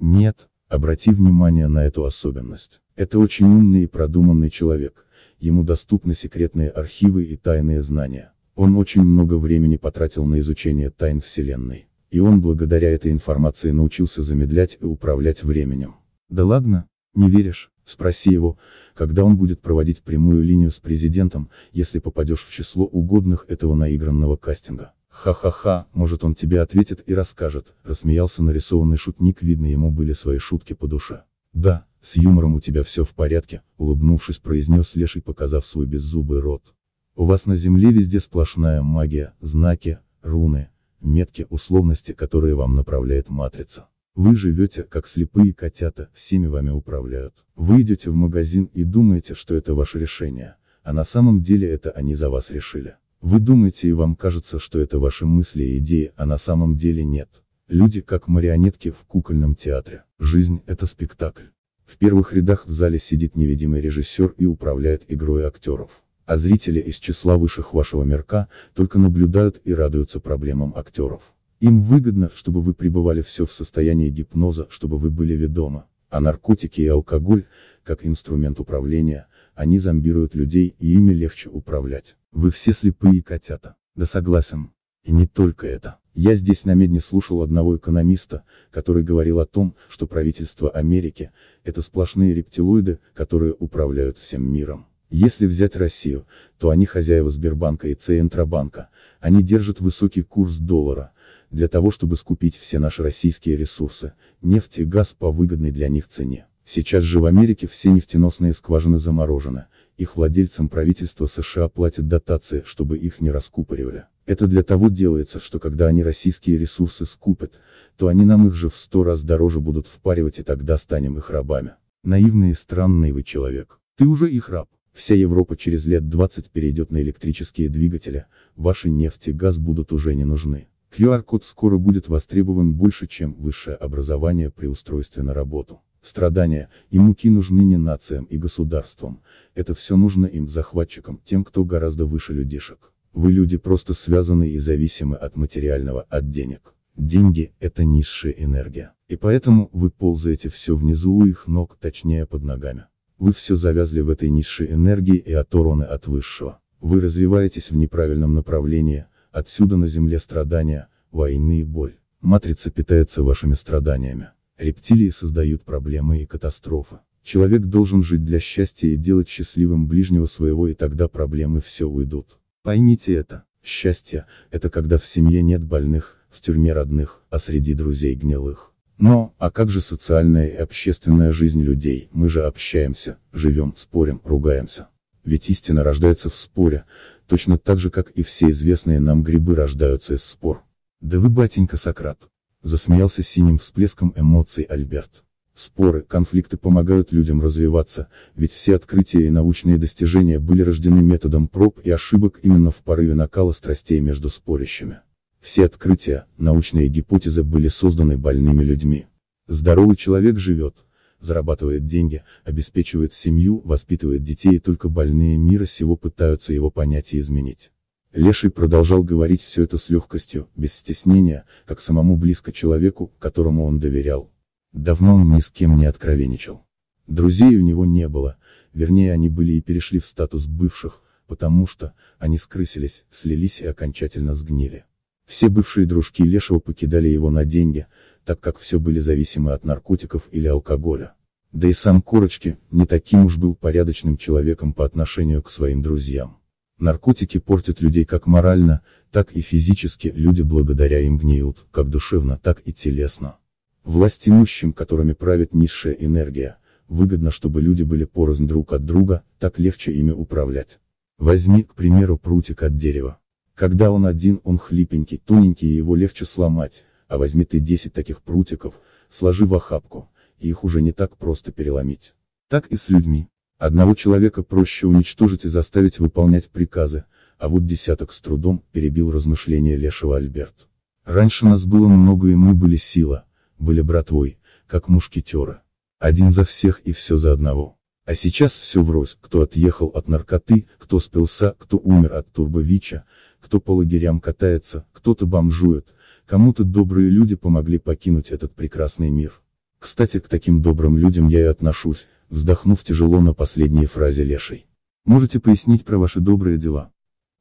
Нет, обрати внимание на эту особенность. Это очень умный и продуманный человек, ему доступны секретные архивы и тайные знания. Он очень много времени потратил на изучение тайн Вселенной. И он благодаря этой информации научился замедлять и управлять временем. Да ладно, не веришь? Спроси его, когда он будет проводить прямую линию с президентом, если попадешь в число угодных этого наигранного кастинга. «Ха-ха-ха, может он тебе ответит и расскажет», — рассмеялся нарисованный шутник, видно ему были свои шутки по душе. «Да, с юмором у тебя все в порядке», — улыбнувшись, произнес Леший, показав свой беззубый рот. «У вас на земле везде сплошная магия, знаки, руны, метки, условности, которые вам направляет матрица. Вы живете, как слепые котята, всеми вами управляют. Вы идете в магазин и думаете, что это ваше решение, а на самом деле это они за вас решили. Вы думаете и вам кажется, что это ваши мысли и идеи, а на самом деле нет. Люди как марионетки в кукольном театре. Жизнь – это спектакль. В первых рядах в зале сидит невидимый режиссер и управляет игрой актеров. А зрители из числа высших вашего мирка, только наблюдают и радуются проблемам актеров. Им выгодно, чтобы вы пребывали все в состоянии гипноза, чтобы вы были ведомы. А наркотики и алкоголь, как инструмент управления, они зомбируют людей, и ими легче управлять. Вы все слепые котята. Да согласен. И не только это. Я здесь на Медне слушал одного экономиста, который говорил о том, что правительство Америки – это сплошные рептилоиды, которые управляют всем миром. Если взять Россию, то они хозяева Сбербанка и Центробанка, они держат высокий курс доллара, для того чтобы скупить все наши российские ресурсы, нефть и газ по выгодной для них цене. Сейчас же в Америке все нефтеносные скважины заморожены, их владельцам правительство США платит дотации, чтобы их не раскупоривали. Это для того делается, что когда они российские ресурсы скупят, то они нам их же в сто раз дороже будут впаривать и тогда станем их рабами. Наивный и странный вы человек. Ты уже их раб. Вся Европа через лет 20 перейдет на электрические двигатели, ваши нефть и газ будут уже не нужны. QR-код скоро будет востребован больше, чем высшее образование при устройстве на работу. Страдания и муки нужны не нациям и государствам, это все нужно им, захватчикам, тем, кто гораздо выше людишек. Вы люди просто связаны и зависимы от материального, от денег. Деньги – это низшая энергия. И поэтому, вы ползаете все внизу у их ног, точнее под ногами. Вы все завязли в этой низшей энергии и оторваны от высшего. Вы развиваетесь в неправильном направлении, отсюда на земле страдания, войны и боль. Матрица питается вашими страданиями. Рептилии создают проблемы и катастрофы. Человек должен жить для счастья и делать счастливым ближнего своего и тогда проблемы все уйдут. Поймите это. Счастье – это когда в семье нет больных, в тюрьме родных, а среди друзей гнилых. Но, а как же социальная и общественная жизнь людей? Мы же общаемся, живем, спорим, ругаемся. Ведь истина рождается в споре, точно так же, как и все известные нам грибы рождаются из спор. Да вы, батенька Сократ, засмеялся синим всплеском эмоций Альберт. Споры, конфликты помогают людям развиваться, ведь все открытия и научные достижения были рождены методом проб и ошибок именно в порыве накала страстей между спорящими. Все открытия, научные гипотезы были созданы больными людьми. Здоровый человек живет, зарабатывает деньги, обеспечивает семью, воспитывает детей и только больные мира сего пытаются его понять и изменить. Леший продолжал говорить все это с легкостью, без стеснения, как самому близко человеку, которому он доверял. Давно он ни с кем не откровенничал. Друзей у него не было, вернее они были и перешли в статус бывших, потому что, они скрысились, слились и окончательно сгнили. Все бывшие дружки Лешего покидали его на деньги, так как все были зависимы от наркотиков или алкоголя. Да и сам Корочки, не таким уж был порядочным человеком по отношению к своим друзьям. Наркотики портят людей как морально, так и физически, люди благодаря им гниют, как душевно, так и телесно. Власть имущим, которыми правит низшая энергия, выгодно, чтобы люди были порознь друг от друга, так легче ими управлять. Возьми, к примеру, прутик от дерева. Когда он один, он хлипенький, тоненький его легче сломать, а возьми ты 10 таких прутиков, сложи в охапку, и их уже не так просто переломить. Так и с людьми. Одного человека проще уничтожить и заставить выполнять приказы, а вот десяток с трудом, перебил размышления Лешего Альберт. Раньше нас было много и мы были сила, были братвой, как мушкетера. Один за всех и все за одного. А сейчас все врозь, кто отъехал от наркоты, кто спился, кто умер от турбовича, кто по лагерям катается, кто-то бомжует, кому-то добрые люди помогли покинуть этот прекрасный мир. Кстати, к таким добрым людям я и отношусь, вздохнув тяжело на последней фразе леший. Можете пояснить про ваши добрые дела?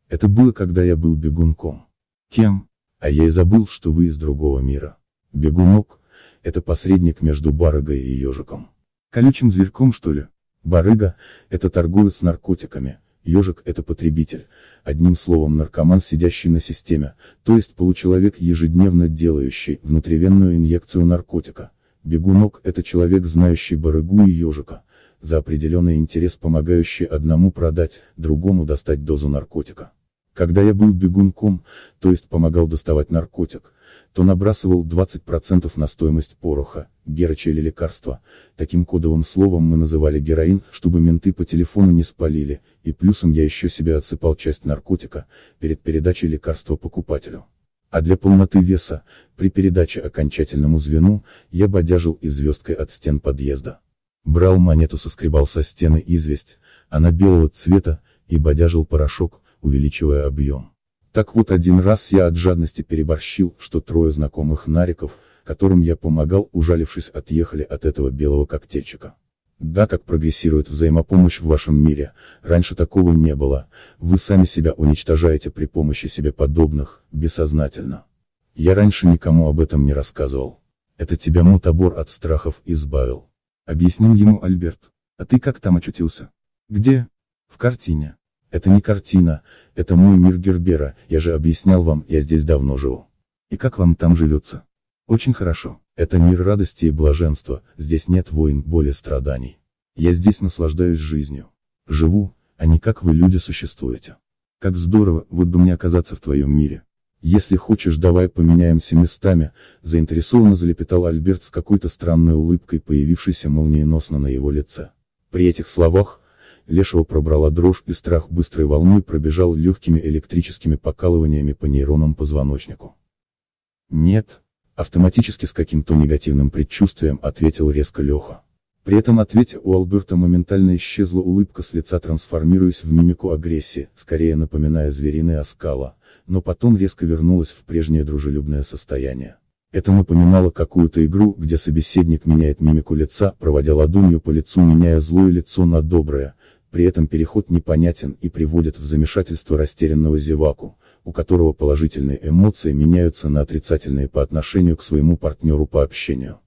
Это было когда я был бегунком. Кем? А я и забыл, что вы из другого мира. Бегунок, это посредник между барыгой и ежиком. Колючим зверьком что ли? Барыга, это торговец наркотиками, ежик это потребитель, одним словом наркоман, сидящий на системе, то есть получеловек, ежедневно делающий внутривенную инъекцию наркотика, Бегунок – это человек, знающий барыгу и ежика, за определенный интерес помогающий одному продать, другому достать дозу наркотика. Когда я был бегунком, то есть помогал доставать наркотик, то набрасывал 20% на стоимость пороха, герыча или лекарства, таким кодовым словом мы называли героин, чтобы менты по телефону не спалили, и плюсом я еще себе отсыпал часть наркотика, перед передачей лекарства покупателю. А для полноты веса, при передаче окончательному звену, я бодяжил и звездкой от стен подъезда. Брал монету, соскребал со стены известь, она а белого цвета, и бодяжил порошок, увеличивая объем. Так вот один раз я от жадности переборщил, что трое знакомых нариков, которым я помогал, ужалившись, отъехали от этого белого коктейльчика. Да, как прогрессирует взаимопомощь в вашем мире, раньше такого не было, вы сами себя уничтожаете при помощи себе подобных, бессознательно. Я раньше никому об этом не рассказывал. Это тебя мутабор от страхов избавил. Объяснил ему Альберт. А ты как там очутился? Где? В картине. Это не картина, это мой мир Гербера, я же объяснял вам, я здесь давно живу. И как вам там живется? Очень хорошо. Это мир радости и блаженства, здесь нет войн, боли, страданий. Я здесь наслаждаюсь жизнью. Живу, а не как вы люди существуете. Как здорово, вот бы мне оказаться в твоем мире. Если хочешь, давай поменяемся местами, заинтересованно залепетал Альберт с какой-то странной улыбкой, появившейся молниеносно на его лице. При этих словах, Лешего пробрала дрожь и страх быстрой волной пробежал легкими электрическими покалываниями по нейронам позвоночнику. Нет, Автоматически с каким-то негативным предчувствием ответил резко Леха. При этом ответе у Альберта моментально исчезла улыбка с лица, трансформируясь в мимику агрессии, скорее напоминая звериный оскала, но потом резко вернулась в прежнее дружелюбное состояние. Это напоминало какую-то игру, где собеседник меняет мимику лица, проводя ладонью по лицу, меняя злое лицо на доброе, при этом переход непонятен и приводит в замешательство растерянного зеваку, у которого положительные эмоции меняются на отрицательные по отношению к своему партнеру по общению.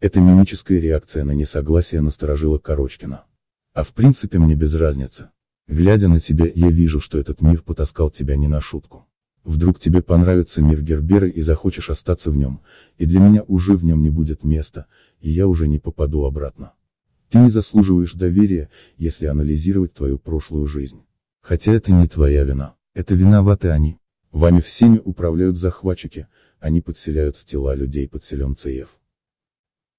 Эта мимическая реакция на несогласие насторожила Корочкина. А в принципе мне без разницы. Глядя на тебя, я вижу, что этот мир потаскал тебя не на шутку. Вдруг тебе понравится мир Гербера и захочешь остаться в нем, и для меня уже в нем не будет места, и я уже не попаду обратно. Ты не заслуживаешь доверия, если анализировать твою прошлую жизнь. Хотя это не твоя вина. Это виноваты они. Вами всеми управляют захватчики, они подселяют в тела людей подселенцев.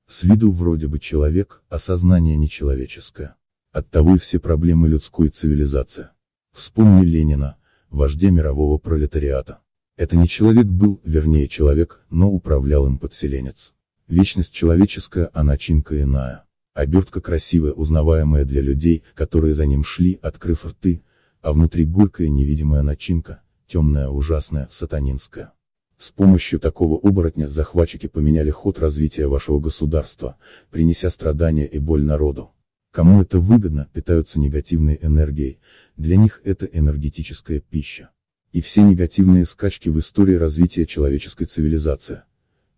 С виду вроде бы человек, а сознание нечеловеческое. Оттого и все проблемы людской цивилизации. Вспомни Ленина, вождя мирового пролетариата. Это не человек был, вернее человек, но управлял им подселенец. Вечность человеческая, а начинка иная. Обертка красивая, узнаваемая для людей, которые за ним шли, открыв рты, а внутри горькая невидимая начинка, темная, ужасная, сатанинская. С помощью такого оборотня захватчики поменяли ход развития вашего государства, принеся страдания и боль народу. Кому это выгодно, питаются негативной энергией, для них это энергетическая пища. И все негативные скачки в истории развития человеческой цивилизации.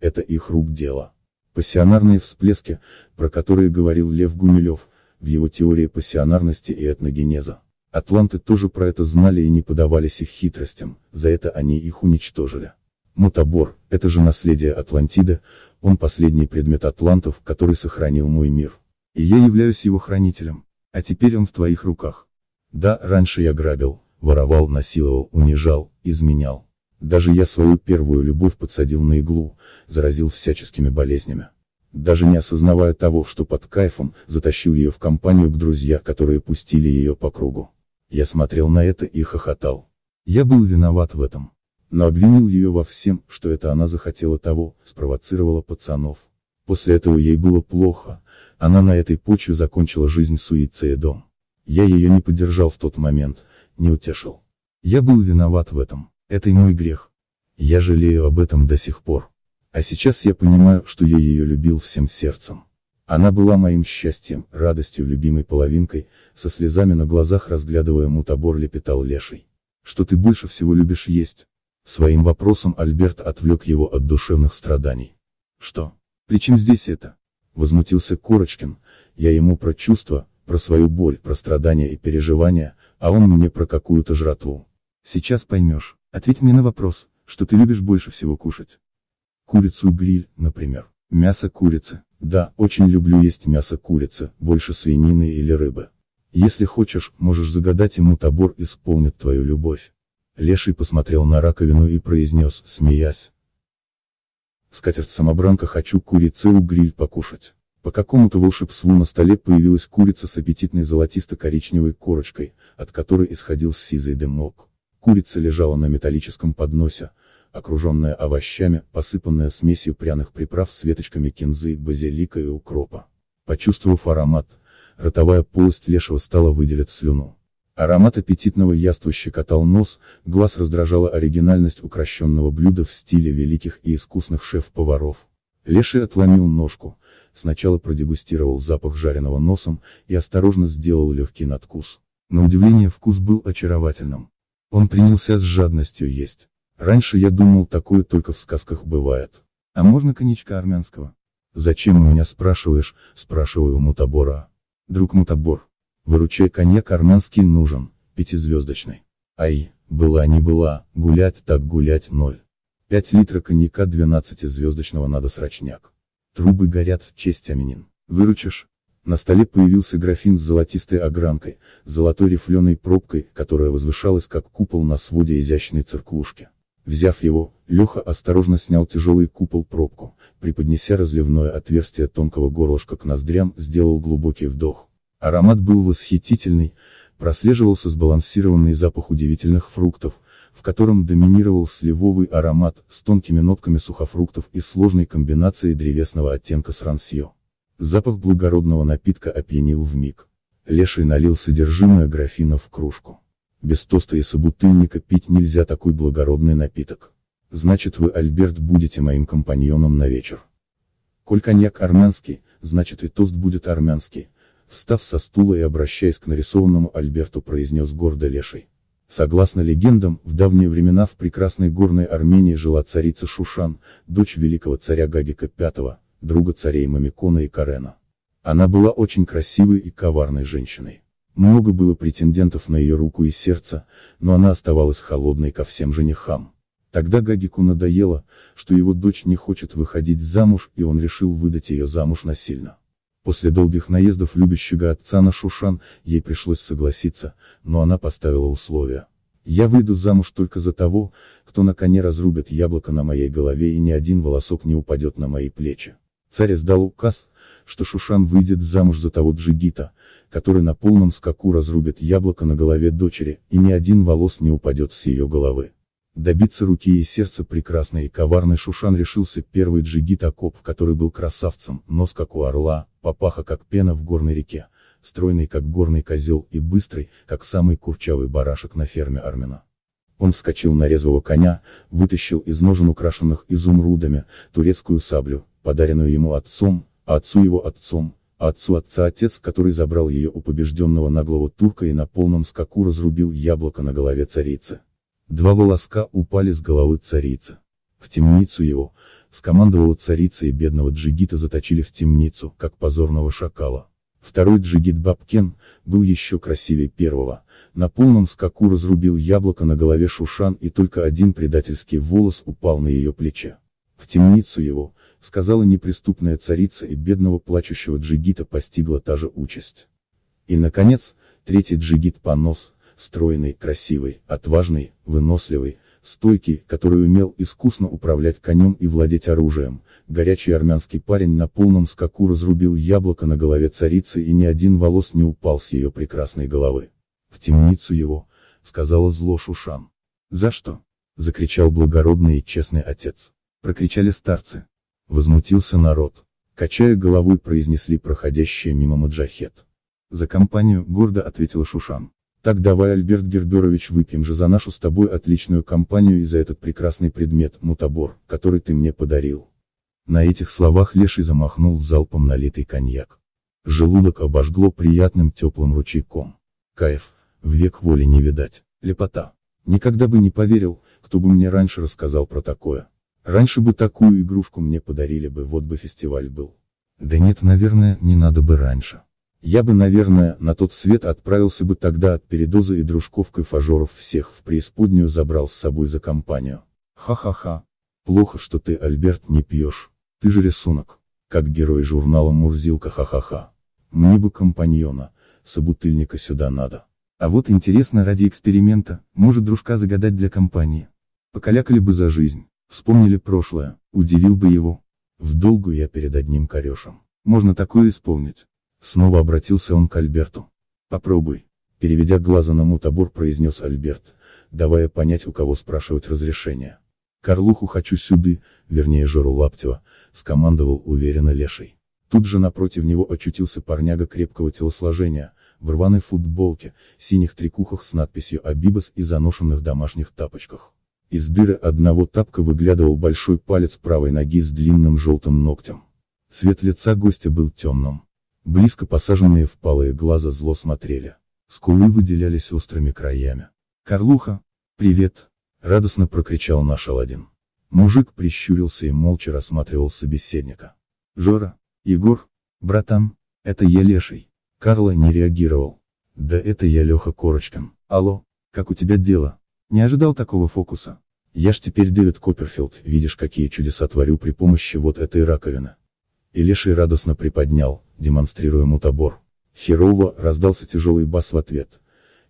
Это их рук дело. Пассионарные всплески, про которые говорил Лев Гумилев, в его теории пассионарности и этногенеза. Атланты тоже про это знали и не подавались их хитростям, за это они их уничтожили. Мутабор, это же наследие Атлантиды, он последний предмет атлантов, который сохранил мой мир. И я являюсь его хранителем. А теперь он в твоих руках. Да, раньше я грабил, воровал, насиловал, унижал, изменял. Даже я свою первую любовь подсадил на иглу, заразил всяческими болезнями. Даже не осознавая того, что под кайфом, затащил ее в компанию к друзья, которые пустили ее по кругу. Я смотрел на это и хохотал. Я был виноват в этом. Но обвинил ее во всем, что это она захотела того, спровоцировала пацанов. После этого ей было плохо, она на этой почве закончила жизнь суицидом. Я ее не поддержал в тот момент, не утешил. Я был виноват в этом. Это мой грех. Я жалею об этом до сих пор. А сейчас я понимаю, что я ее любил всем сердцем. Она была моим счастьем, радостью, любимой половинкой, со слезами на глазах разглядывая мутобор лепетал леший. Что ты больше всего любишь есть? Своим вопросом Альберт отвлек его от душевных страданий. Что? При чем здесь это? Возмутился Корочкин, я ему про чувства, про свою боль, про страдания и переживания, а он мне про какую-то жратву. Сейчас поймешь. Ответь мне на вопрос, что ты любишь больше всего кушать? Курицу гриль, например. Мясо курицы. Да, очень люблю есть мясо курицы, больше свинины или рыбы. Если хочешь, можешь загадать ему табор исполнит твою любовь. Леший посмотрел на раковину и произнес, смеясь. Скатерть-самобранка хочу курицы у гриль покушать. По какому-то волшебству на столе появилась курица с аппетитной золотисто-коричневой корочкой, от которой исходил сизый дымок. Курица лежала на металлическом подносе, окруженная овощами, посыпанная смесью пряных приправ с веточками кинзы, базилика и укропа. Почувствовав аромат, ротовая полость лешего стала выделять слюну. Аромат аппетитного яства щекотал нос, глаз раздражала оригинальность укращенного блюда в стиле великих и искусных шеф-поваров. Леший отломил ножку, сначала продегустировал запах жареного носом и осторожно сделал легкий надкус. На удивление вкус был очаровательным. Он принялся с жадностью есть. Раньше я думал, такое только в сказках бывает. А можно коньячка армянского? Зачем у меня спрашиваешь, спрашиваю у Мутабора. Друг Мутабор, выручай коньяк армянский нужен, пятизвездочный. Ай, была не была, гулять так гулять ноль. Пять литра коньяка двенадцатизвездочного надо срочняк. Трубы горят в честь Аминин. Выручишь? На столе появился графин с золотистой огранкой, золотой рифленой пробкой, которая возвышалась как купол на своде изящной церквушки. Взяв его, Леха осторожно снял тяжелый купол-пробку, преподнеся разливное отверстие тонкого горлышка к ноздрям, сделал глубокий вдох. Аромат был восхитительный, прослеживался сбалансированный запах удивительных фруктов, в котором доминировал сливовый аромат с тонкими нотками сухофруктов и сложной комбинацией древесного оттенка с рансье. Запах благородного напитка опьянил миг. Леший налил содержимое графина в кружку. Без тоста и собутыльника пить нельзя такой благородный напиток. Значит вы, Альберт, будете моим компаньоном на вечер. Коль коньяк армянский, значит и тост будет армянский. Встав со стула и обращаясь к нарисованному Альберту произнес гордо Леший. Согласно легендам, в давние времена в прекрасной горной Армении жила царица Шушан, дочь великого царя Гагика V, друга царей Мамикона и Карена. Она была очень красивой и коварной женщиной. Много было претендентов на ее руку и сердце, но она оставалась холодной ко всем женихам. Тогда Гагику надоело, что его дочь не хочет выходить замуж и он решил выдать ее замуж насильно. После долгих наездов любящего отца на Шушан, ей пришлось согласиться, но она поставила условия. «Я выйду замуж только за того, кто на коне разрубит яблоко на моей голове и ни один волосок не упадет на мои плечи». Царь издал указ, что Шушан выйдет замуж за того джигита, который на полном скаку разрубит яблоко на голове дочери, и ни один волос не упадет с ее головы. Добиться руки и сердца прекрасной и коварной Шушан решился первый джигит Акоп, который был красавцем, нос как у орла, папаха как пена в горной реке, стройный как горный козел и быстрый, как самый курчавый барашек на ферме Армина. Он вскочил на резвого коня, вытащил из ножен украшенных изумрудами, турецкую саблю, подаренную ему отцом, а отцу его отцом, а отцу отца отец, который забрал ее у побежденного наглого турка и на полном скаку разрубил яблоко на голове царицы. Два волоска упали с головы царицы. В темницу его, скомандовала царица и бедного джигита заточили в темницу, как позорного шакала. Второй джигит Бабкен, был еще красивее первого, на полном скаку разрубил яблоко на голове Шушан и только один предательский волос упал на ее плечи. В темницу его, сказала неприступная царица и бедного плачущего джигита постигла та же участь. И, наконец, третий джигит понос, стройный, красивый, отважный, выносливый, стойкий, который умел искусно управлять конем и владеть оружием, горячий армянский парень на полном скаку разрубил яблоко на голове царицы и ни один волос не упал с ее прекрасной головы. В темницу его, сказала зло Шушан. За что? закричал благородный и честный отец прокричали старцы. Возмутился народ. Качая головой произнесли проходящие мимо маджахет. За компанию, гордо ответил Шушан. Так давай, Альберт Герберович, выпьем же за нашу с тобой отличную компанию и за этот прекрасный предмет, мутабор, который ты мне подарил. На этих словах Леший замахнул залпом налитый коньяк. Желудок обожгло приятным теплым ручейком. Кайф, век воли не видать, лепота. Никогда бы не поверил, кто бы мне раньше рассказал про такое. Раньше бы такую игрушку мне подарили бы, вот бы фестиваль был. Да нет, наверное, не надо бы раньше. Я бы, наверное, на тот свет отправился бы тогда от передоза и дружков кайфажеров всех в преисподнюю забрал с собой за компанию. Ха-ха-ха. Плохо, что ты, Альберт, не пьешь. Ты же рисунок. Как герой журнала Мурзилка ха-ха-ха. Мне бы компаньона, собутыльника сюда надо. А вот интересно ради эксперимента, может дружка загадать для компании. Покалякали бы за жизнь. Вспомнили прошлое, удивил бы его. В долгу я перед одним корешем. Можно такое исполнить. Снова обратился он к Альберту. Попробуй. Переведя глаза на мутабор, произнес Альберт, давая понять, у кого спрашивать разрешение. «Карлуху хочу сюды», вернее Жору Лаптева, скомандовал уверенно Леший. Тут же напротив него очутился парняга крепкого телосложения, в рваной футболке, синих трикухах с надписью «Абибас» и заношенных домашних тапочках. Из дыры одного тапка выглядывал большой палец правой ноги с длинным желтым ногтем. Цвет лица гостя был темным. Близко посаженные впалые глаза зло смотрели. Скулы выделялись острыми краями. «Карлуха! Привет!» — радостно прокричал наш Аладдин. Мужик прищурился и молча рассматривал собеседника. «Жора! Егор! Братан! Это я Леший!» Карло не реагировал. «Да это я Леха Корочкин. Алло, как у тебя дела? Не ожидал такого фокуса?» Я ж теперь Дэвид Копперфилд, видишь какие чудеса творю при помощи вот этой раковины. И леший радостно приподнял, демонстрируя ему табор. Херово, раздался тяжелый бас в ответ.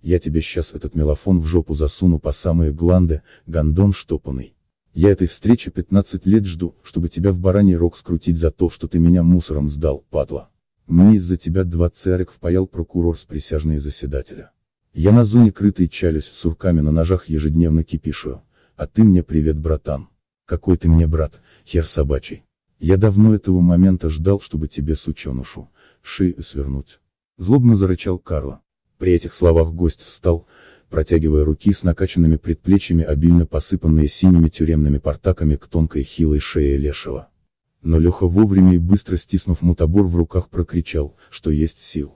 Я тебе сейчас этот мелофон в жопу засуну по самые гланды, Гандон штопанный. Я этой встречи 15 лет жду, чтобы тебя в бараний рог скрутить за то, что ты меня мусором сдал, падла. Мне из-за тебя два царек впаял прокурор с присяжные заседателя. Я на зоне крытой чалюсь, сурками на ножах ежедневно кипишу а ты мне привет, братан. Какой ты мне брат, хер собачий. Я давно этого момента ждал, чтобы тебе сученушу, шею свернуть. Злобно зарычал Карло. При этих словах гость встал, протягивая руки с накачанными предплечьями, обильно посыпанные синими тюремными портаками к тонкой хилой шее Лешего. Но Леха вовремя и быстро стиснув мутобор в руках прокричал, что есть сил.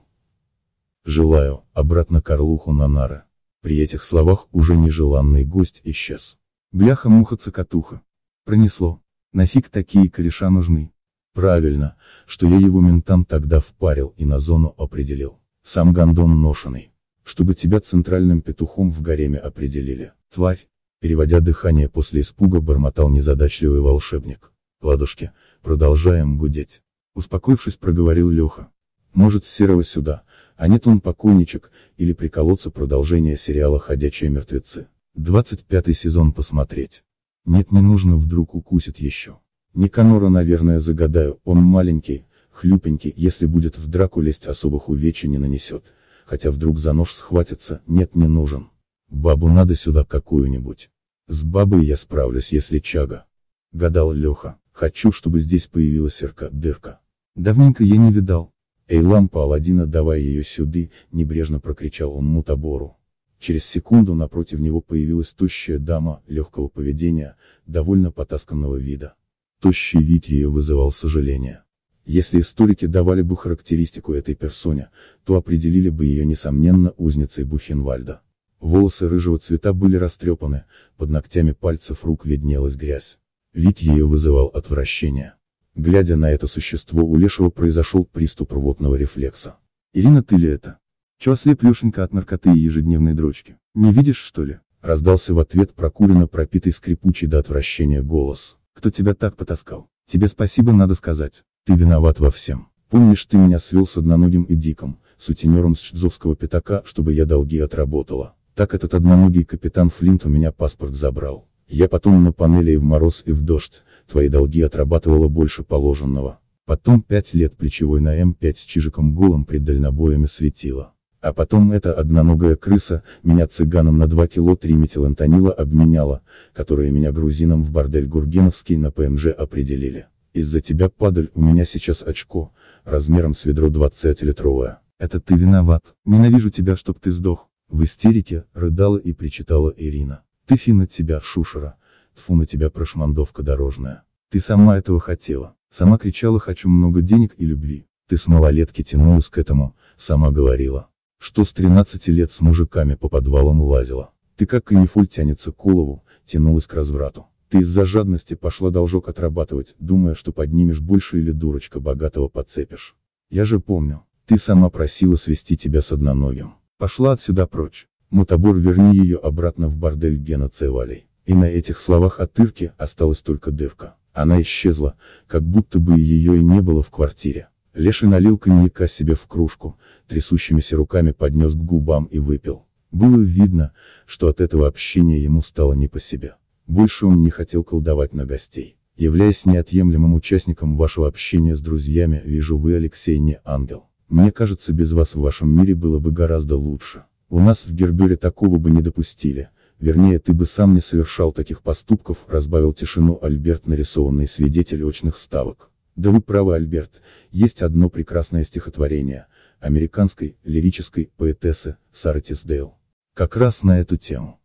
«Желаю, обратно Карлуху на Нанара». При этих словах уже нежеланный гость исчез. Бляха-муха-цокотуха. Пронесло. Нафиг такие кореша нужны? Правильно, что я его ментам тогда впарил и на зону определил. Сам гондон ношеный. Чтобы тебя центральным петухом в гареме определили. Тварь. Переводя дыхание после испуга, бормотал незадачливый волшебник. Ладушки, продолжаем гудеть. Успокоившись, проговорил Леха. Может, серого сюда, а нет он покойничек, или приколоться продолжение сериала «Ходячие мертвецы». 25 сезон посмотреть. Нет, не нужно, вдруг укусит еще. Никанора, наверное, загадаю, он маленький, хлюпенький, если будет в драку лезть особых увечий не нанесет, хотя вдруг за нож схватится, нет, не нужен. Бабу надо сюда какую-нибудь. С бабой я справлюсь, если чага. Гадал Леха, хочу, чтобы здесь появилась Ирка-дырка. Давненько я не видал. Эй, лампа Аладдина, давай ее сюды, небрежно прокричал он мутабору. Через секунду напротив него появилась тощая дама, легкого поведения, довольно потасканного вида. Тощий вид ее вызывал сожаление. Если историки давали бы характеристику этой персоне, то определили бы ее несомненно узницей Бухенвальда. Волосы рыжего цвета были растрепаны, под ногтями пальцев рук виднелась грязь. Вид ее вызывал отвращение. Глядя на это существо у Лешего произошел приступ рвотного рефлекса. «Ирина, ты ли это?» Че ослеп Лешенька от наркоты и ежедневной дрочки? Не видишь, что ли? Раздался в ответ прокурено пропитый скрипучий до отвращения голос. Кто тебя так потаскал? Тебе спасибо надо сказать. Ты виноват во всем. Помнишь, ты меня свел с одноногим и диком, сутенером с Чдзовского пятака, чтобы я долги отработала. Так этот одноногий капитан Флинт у меня паспорт забрал. Я потом на панели и в мороз, и в дождь, твои долги отрабатывала больше положенного. Потом пять лет плечевой на М5 с чижиком голым при дальнобоями светила. А потом эта одноногая крыса, меня цыганом на 2 кило 3 метилантонила обменяла, которая меня грузином в бордель Гургеновский на ПМЖ определили. Из-за тебя, падаль, у меня сейчас очко, размером с ведро 20-литровое. Это ты виноват. Ненавижу тебя, чтоб ты сдох. В истерике, рыдала и причитала Ирина. Ты фи на тебя, шушера. Тфу на тебя, прошмандовка дорожная. Ты сама этого хотела. Сама кричала «хочу много денег и любви». Ты с малолетки тянулась к этому, сама говорила что с 13 лет с мужиками по подвалам лазила. Ты как канифоль тянется к улову, тянулась к разврату. Ты из-за жадности пошла должок отрабатывать, думая, что поднимешь больше или дурочка богатого подцепишь. Я же помню, ты сама просила свести тебя с одноногим. Пошла отсюда прочь. Мотобор верни ее обратно в бордель Гена Цевалей. И на этих словах от Ирки осталась только дырка. Она исчезла, как будто бы ее и не было в квартире. Леша налил коньяка себе в кружку, трясущимися руками поднес к губам и выпил. Было видно, что от этого общения ему стало не по себе. Больше он не хотел колдовать на гостей. Являясь неотъемлемым участником вашего общения с друзьями, вижу вы, Алексей, не ангел. Мне кажется, без вас в вашем мире было бы гораздо лучше. У нас в Гербере такого бы не допустили, вернее ты бы сам не совершал таких поступков, разбавил тишину Альберт нарисованный свидетель очных ставок. Да вы правы, Альберт, есть одно прекрасное стихотворение, американской, лирической, поэтессы, Сары Тисдейл. Как раз на эту тему.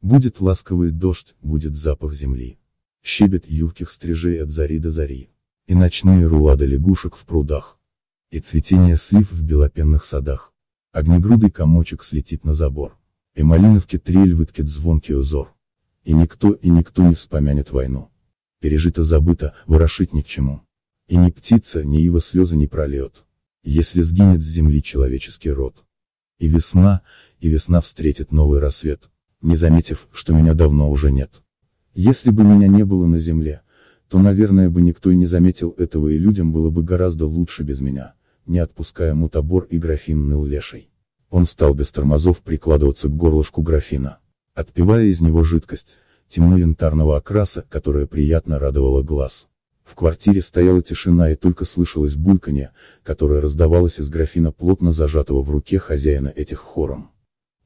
Будет ласковый дождь, будет запах земли. Щебет юрких стрижей от зари до зари. И ночные руады лягушек в прудах. И цветение слив в белопенных садах. Огнегрудый комочек слетит на забор. И малиновки трель выткет звонкий узор. И никто и никто не вспомянет войну. Пережито забыто, ворошить ни к чему. И ни птица, ни его слезы не прольет. Если сгинет с земли человеческий род. И весна, и весна встретит новый рассвет, не заметив, что меня давно уже нет. Если бы меня не было на земле, то, наверное, бы никто и не заметил этого и людям было бы гораздо лучше без меня, не отпуская мутобор и графин ныл леший. Он стал без тормозов прикладываться к горлышку графина, отпивая из него жидкость, темно-янтарного окраса, которая приятно радовала глаз. В квартире стояла тишина и только слышалось бульканье, которое раздавалось из графина плотно зажатого в руке хозяина этих хором.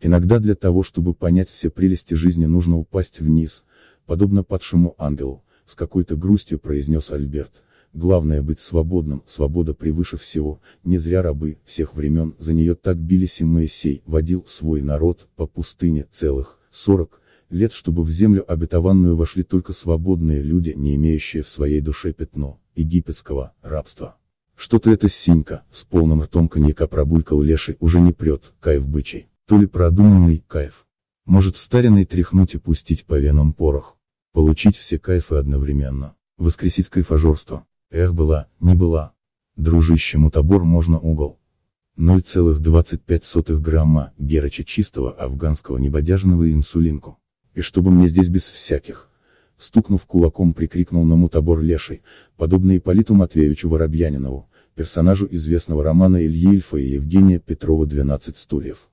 Иногда для того, чтобы понять все прелести жизни нужно упасть вниз, подобно падшему ангелу, с какой-то грустью произнес Альберт. Главное быть свободным, свобода превыше всего, не зря рабы, всех времен, за нее так бились и Моисей, водил свой народ, по пустыне, целых, сорок, лет, чтобы в землю обетованную вошли только свободные люди, не имеющие в своей душе пятно, египетского, рабства. Что-то это синька, с полным ртом коньяка пробулькал леший, уже не прет, кайф бычий, то ли продуманный, кайф. Может стариной тряхнуть и пустить по венам порох. Получить все кайфы одновременно. Воскресить кайфажорство. Эх, была, не была. Дружище мутабор можно угол. 0,25 грамма герыча чистого афганского небодяжного инсулинку. И чтобы мне здесь без всяких. Стукнув кулаком прикрикнул на мутабор леший, подобный политу Матвеевичу Воробьянинову, персонажу известного романа Ильи Ильфа и Евгения Петрова «12 стульев».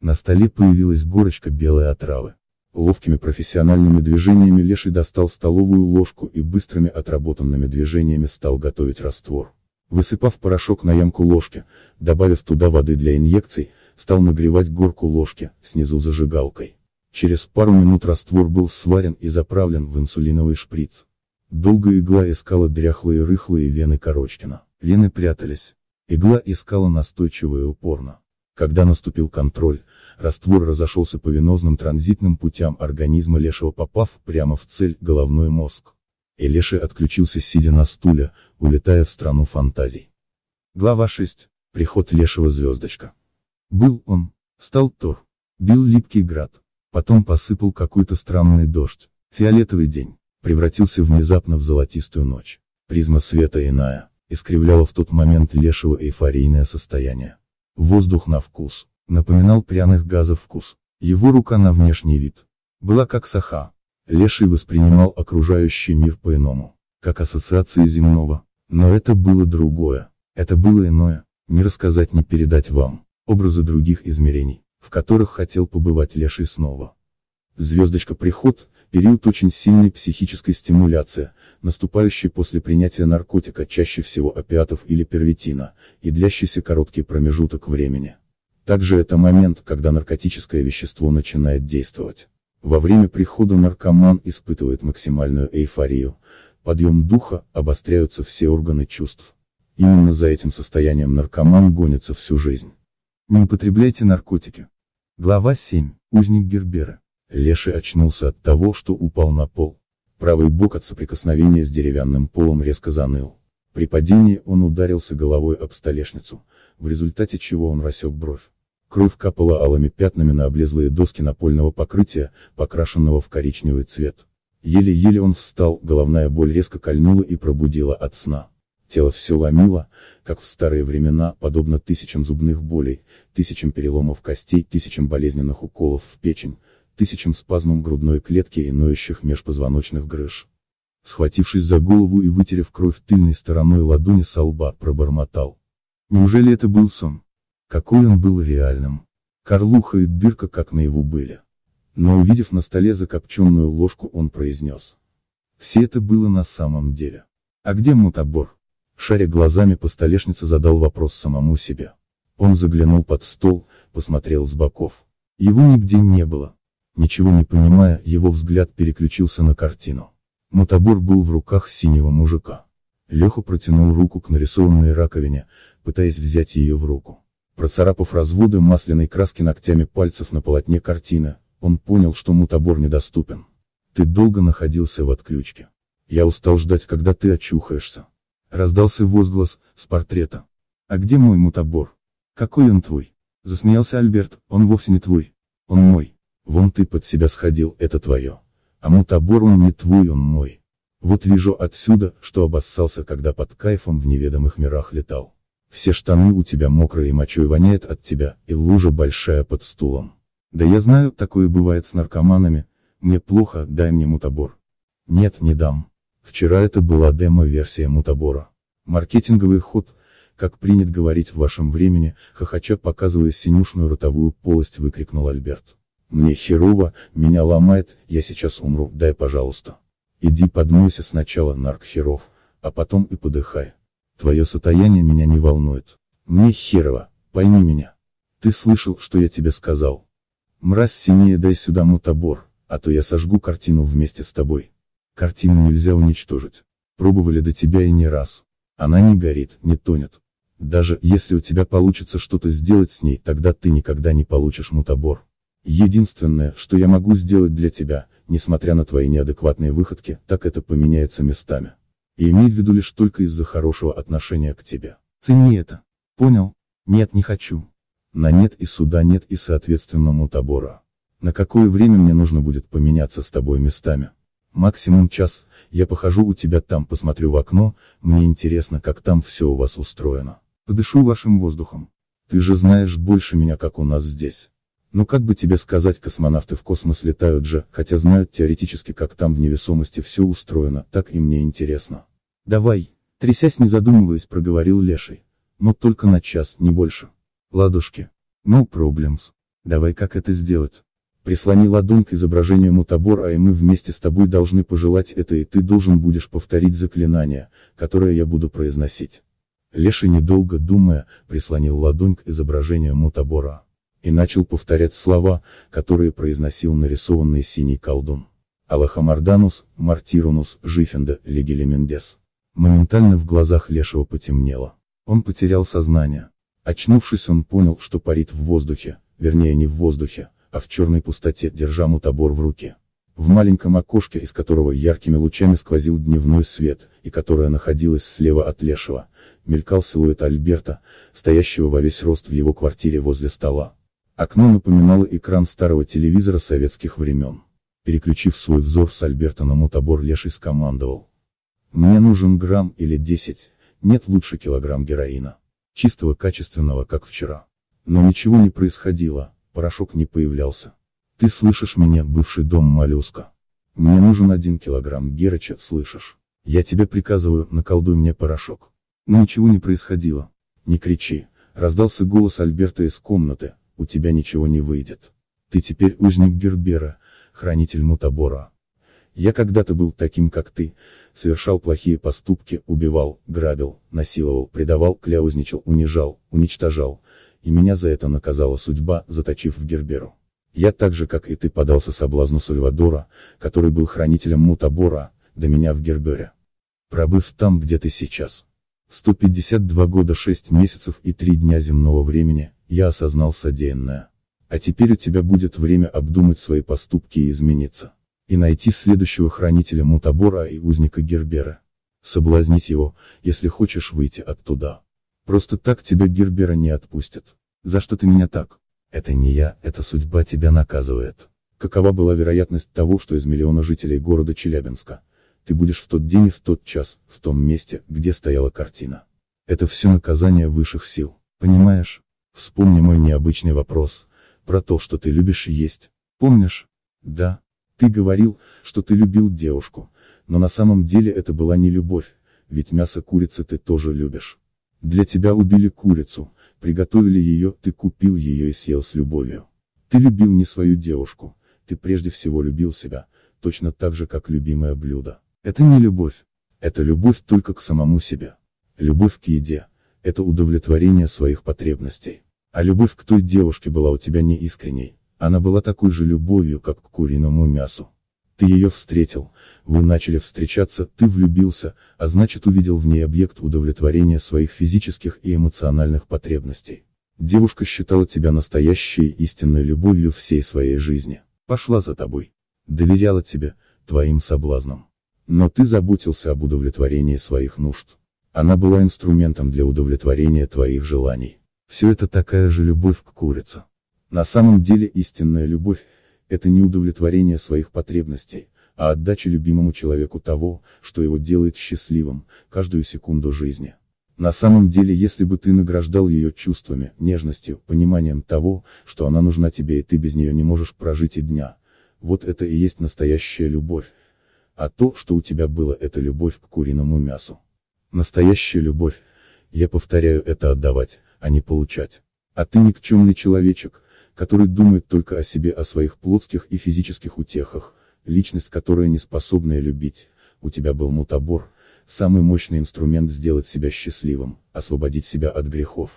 На столе появилась горочка белой отравы. Ловкими профессиональными движениями Леший достал столовую ложку и быстрыми отработанными движениями стал готовить раствор. Высыпав порошок на ямку ложки, добавив туда воды для инъекций, стал нагревать горку ложки, снизу зажигалкой. Через пару минут раствор был сварен и заправлен в инсулиновый шприц. Долго игла искала дряхлые рыхлые вены Корочкина. Вены прятались. Игла искала настойчиво и упорно. Когда наступил контроль, раствор разошелся по венозным транзитным путям организма Лешего попав прямо в цель головной мозг. И Леша отключился сидя на стуле, улетая в страну фантазий. Глава 6. Приход Лешего звездочка. Был он, стал Тор, бил липкий град, Потом посыпал какой-то странный дождь. Фиолетовый день. Превратился внезапно в золотистую ночь. Призма света иная, искривляла в тот момент лешего эйфорийное состояние. Воздух на вкус, напоминал пряных газов вкус. Его рука на внешний вид. Была как саха. Леший воспринимал окружающий мир по-иному, как ассоциации земного. Но это было другое. Это было иное, не рассказать, не передать вам, образы других измерений в которых хотел побывать Леший снова. Звездочка приход – период очень сильной психической стимуляции, наступающий после принятия наркотика чаще всего опиатов или первитина, и длящийся короткий промежуток времени. Также это момент, когда наркотическое вещество начинает действовать. Во время прихода наркоман испытывает максимальную эйфорию, подъем духа, обостряются все органы чувств. Именно за этим состоянием наркоман гонится всю жизнь. Не употребляйте наркотики. Глава 7. Узник Гербера. Леший очнулся от того, что упал на пол. Правый бок от соприкосновения с деревянным полом резко заныл. При падении он ударился головой об столешницу, в результате чего он рассек бровь. Кровь капала алыми пятнами на облезлые доски напольного покрытия, покрашенного в коричневый цвет. Еле-еле он встал, головная боль резко кольнула и пробудила от сна. Тело все ломило, как в старые времена, подобно тысячам зубных болей, тысячам переломов костей, тысячам болезненных уколов в печень, тысячам спазмом грудной клетки и ноющих межпозвоночных грыж. Схватившись за голову и вытерев кровь тыльной стороной ладони со лба, пробормотал. Неужели это был сон? Какой он был реальным? Карлуха и дырка как на его были. Но увидев на столе закопченную ложку, он произнес. Все это было на самом деле. А где мутобор? Шаря глазами по столешнице задал вопрос самому себе. Он заглянул под стол, посмотрел с боков. Его нигде не было. Ничего не понимая, его взгляд переключился на картину. Мотобор был в руках синего мужика. Леха протянул руку к нарисованной раковине, пытаясь взять ее в руку. Процарапав разводы масляной краски ногтями пальцев на полотне картины, он понял, что мутобор недоступен. Ты долго находился в отключке. Я устал ждать, когда ты очухаешься. Раздался возглас, с портрета. А где мой мутабор? Какой он твой? Засмеялся Альберт, он вовсе не твой. Он мой. Вон ты под себя сходил, это твое. А мутабор он не твой, он мой. Вот вижу отсюда, что обоссался, когда под кайфом в неведомых мирах летал. Все штаны у тебя мокрые и мочой воняет от тебя, и лужа большая под стулом. Да я знаю, такое бывает с наркоманами, мне плохо, дай мне мутабор. Нет, не дам. Вчера это была демо-версия мутабора. Маркетинговый ход, как принят говорить в вашем времени, хохоча показывая синюшную ротовую полость выкрикнул Альберт. «Мне херово, меня ломает, я сейчас умру, дай пожалуйста. Иди подмойся сначала, нарк херов, а потом и подыхай. Твое состояние меня не волнует. Мне херово, пойми меня. Ты слышал, что я тебе сказал? Мразь синее дай сюда мутабор, а то я сожгу картину вместе с тобой». Картину нельзя уничтожить. Пробовали до тебя и не раз. Она не горит, не тонет. Даже если у тебя получится что-то сделать с ней, тогда ты никогда не получишь мутобор. Единственное, что я могу сделать для тебя, несмотря на твои неадекватные выходки, так это поменяется местами. И имей в виду лишь только из-за хорошего отношения к тебе. Цени это. Понял? Нет, не хочу. На нет и суда нет и соответственно мутобора. На какое время мне нужно будет поменяться с тобой местами? максимум час, я похожу у тебя там, посмотрю в окно, мне интересно, как там все у вас устроено. Подышу вашим воздухом. Ты же знаешь больше меня, как у нас здесь. Ну как бы тебе сказать, космонавты в космос летают же, хотя знают теоретически, как там в невесомости все устроено, так и мне интересно. Давай, трясясь не задумываясь, проговорил Леший. Но ну, только на час, не больше. Ладушки. No ну, problems. Давай как это сделать? Прислони ладонь к изображению мутабора, а и мы вместе с тобой должны пожелать это и ты должен будешь повторить заклинание, которое я буду произносить. Леший недолго думая, прислонил ладонь к изображению мутабора. И начал повторять слова, которые произносил нарисованный синий колдун. Аллахамарданус, Мартирунус, Жифенда, Легелемендес. Моментально в глазах Лешего потемнело. Он потерял сознание. Очнувшись он понял, что парит в воздухе, вернее не в воздухе, а в черной пустоте, держа мутобор в руке. В маленьком окошке, из которого яркими лучами сквозил дневной свет, и которое находилось слева от Лешего, мелькал силуэт Альберта, стоящего во весь рост в его квартире возле стола. Окно напоминало экран старого телевизора советских времен. Переключив свой взор с Альберта на мотобор, Леший скомандовал. «Мне нужен грамм или десять, нет лучше килограмм героина. Чистого качественного, как вчера». Но ничего не происходило, порошок не появлялся. Ты слышишь меня, бывший дом моллюска? Мне нужен один килограмм герыча, слышишь? Я тебе приказываю, наколдуй мне порошок. Но ничего не происходило. Не кричи, раздался голос Альберта из комнаты, у тебя ничего не выйдет. Ты теперь узник Гербера, хранитель Мутабора. Я когда-то был таким, как ты, совершал плохие поступки, убивал, грабил, насиловал, предавал, кляузничал, унижал, уничтожал, и меня за это наказала судьба, заточив в Герберу. Я так же, как и ты, подался соблазну Сальвадора, который был хранителем Мутабора, до меня в Гербере. Пробыв там, где ты сейчас. 152 года 6 месяцев и 3 дня земного времени, я осознал содеянное. А теперь у тебя будет время обдумать свои поступки и измениться. И найти следующего хранителя Мутабора и узника Гербера. Соблазнить его, если хочешь выйти оттуда. Просто так тебя Гербера не отпустят. За что ты меня так? Это не я, это судьба тебя наказывает. Какова была вероятность того, что из миллиона жителей города Челябинска, ты будешь в тот день и в тот час, в том месте, где стояла картина? Это все наказание высших сил, понимаешь? Вспомни мой необычный вопрос, про то, что ты любишь есть. Помнишь? Да. Ты говорил, что ты любил девушку, но на самом деле это была не любовь, ведь мясо курицы ты тоже любишь. Для тебя убили курицу, приготовили ее, ты купил ее и съел с любовью. Ты любил не свою девушку, ты прежде всего любил себя, точно так же, как любимое блюдо. Это не любовь. Это любовь только к самому себе. Любовь к еде – это удовлетворение своих потребностей. А любовь к той девушке была у тебя не искренней, она была такой же любовью, как к куриному мясу. Ты ее встретил, вы начали встречаться, ты влюбился, а значит увидел в ней объект удовлетворения своих физических и эмоциональных потребностей. Девушка считала тебя настоящей истинной любовью всей своей жизни. Пошла за тобой. Доверяла тебе, твоим соблазнам. Но ты заботился об удовлетворении своих нужд. Она была инструментом для удовлетворения твоих желаний. Все это такая же любовь к курице. На самом деле истинная любовь, это не удовлетворение своих потребностей, а отдача любимому человеку того, что его делает счастливым, каждую секунду жизни. На самом деле, если бы ты награждал ее чувствами, нежностью, пониманием того, что она нужна тебе и ты без нее не можешь прожить и дня, вот это и есть настоящая любовь. А то, что у тебя было, это любовь к куриному мясу. Настоящая любовь, я повторяю, это отдавать, а не получать. А ты никчемный человечек, который думает только о себе, о своих плотских и физических утехах, личность, которая не способная любить. У тебя был мутабор, самый мощный инструмент сделать себя счастливым, освободить себя от грехов.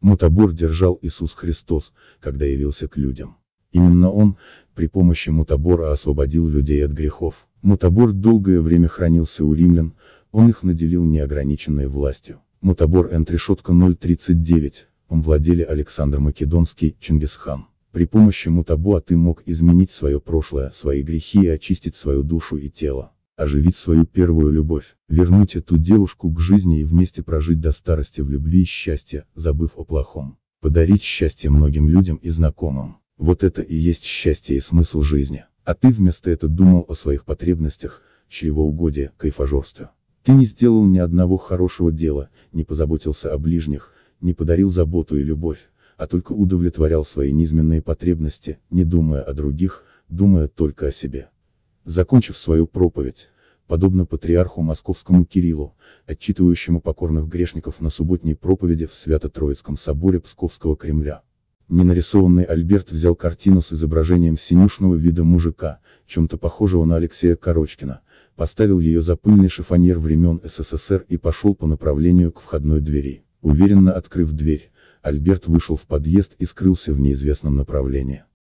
Мутабор держал Иисус Христос, когда явился к людям. Именно он, при помощи мутабора освободил людей от грехов. Мутабор долгое время хранился у римлян, он их наделил неограниченной властью. Мутабор Энтрешотка 039 им владели Александр Македонский, Чингисхан. При помощи мутабуа ты мог изменить свое прошлое, свои грехи и очистить свою душу и тело. Оживить свою первую любовь, вернуть эту девушку к жизни и вместе прожить до старости в любви и счастье, забыв о плохом. Подарить счастье многим людям и знакомым. Вот это и есть счастье и смысл жизни. А ты вместо этого думал о своих потребностях, чревоугодии, кайфажорстве. Ты не сделал ни одного хорошего дела, не позаботился о ближних, не подарил заботу и любовь, а только удовлетворял свои низменные потребности, не думая о других, думая только о себе. Закончив свою проповедь, подобно патриарху московскому Кириллу, отчитывающему покорных грешников на субботней проповеди в Свято-Троицком соборе Псковского Кремля. Ненарисованный Альберт взял картину с изображением синюшного вида мужика, чем-то похожего на Алексея Корочкина, поставил ее за пыльный шифоньер времен СССР и пошел по направлению к входной двери. Уверенно открыв дверь, Альберт вышел в подъезд и скрылся в неизвестном направлении.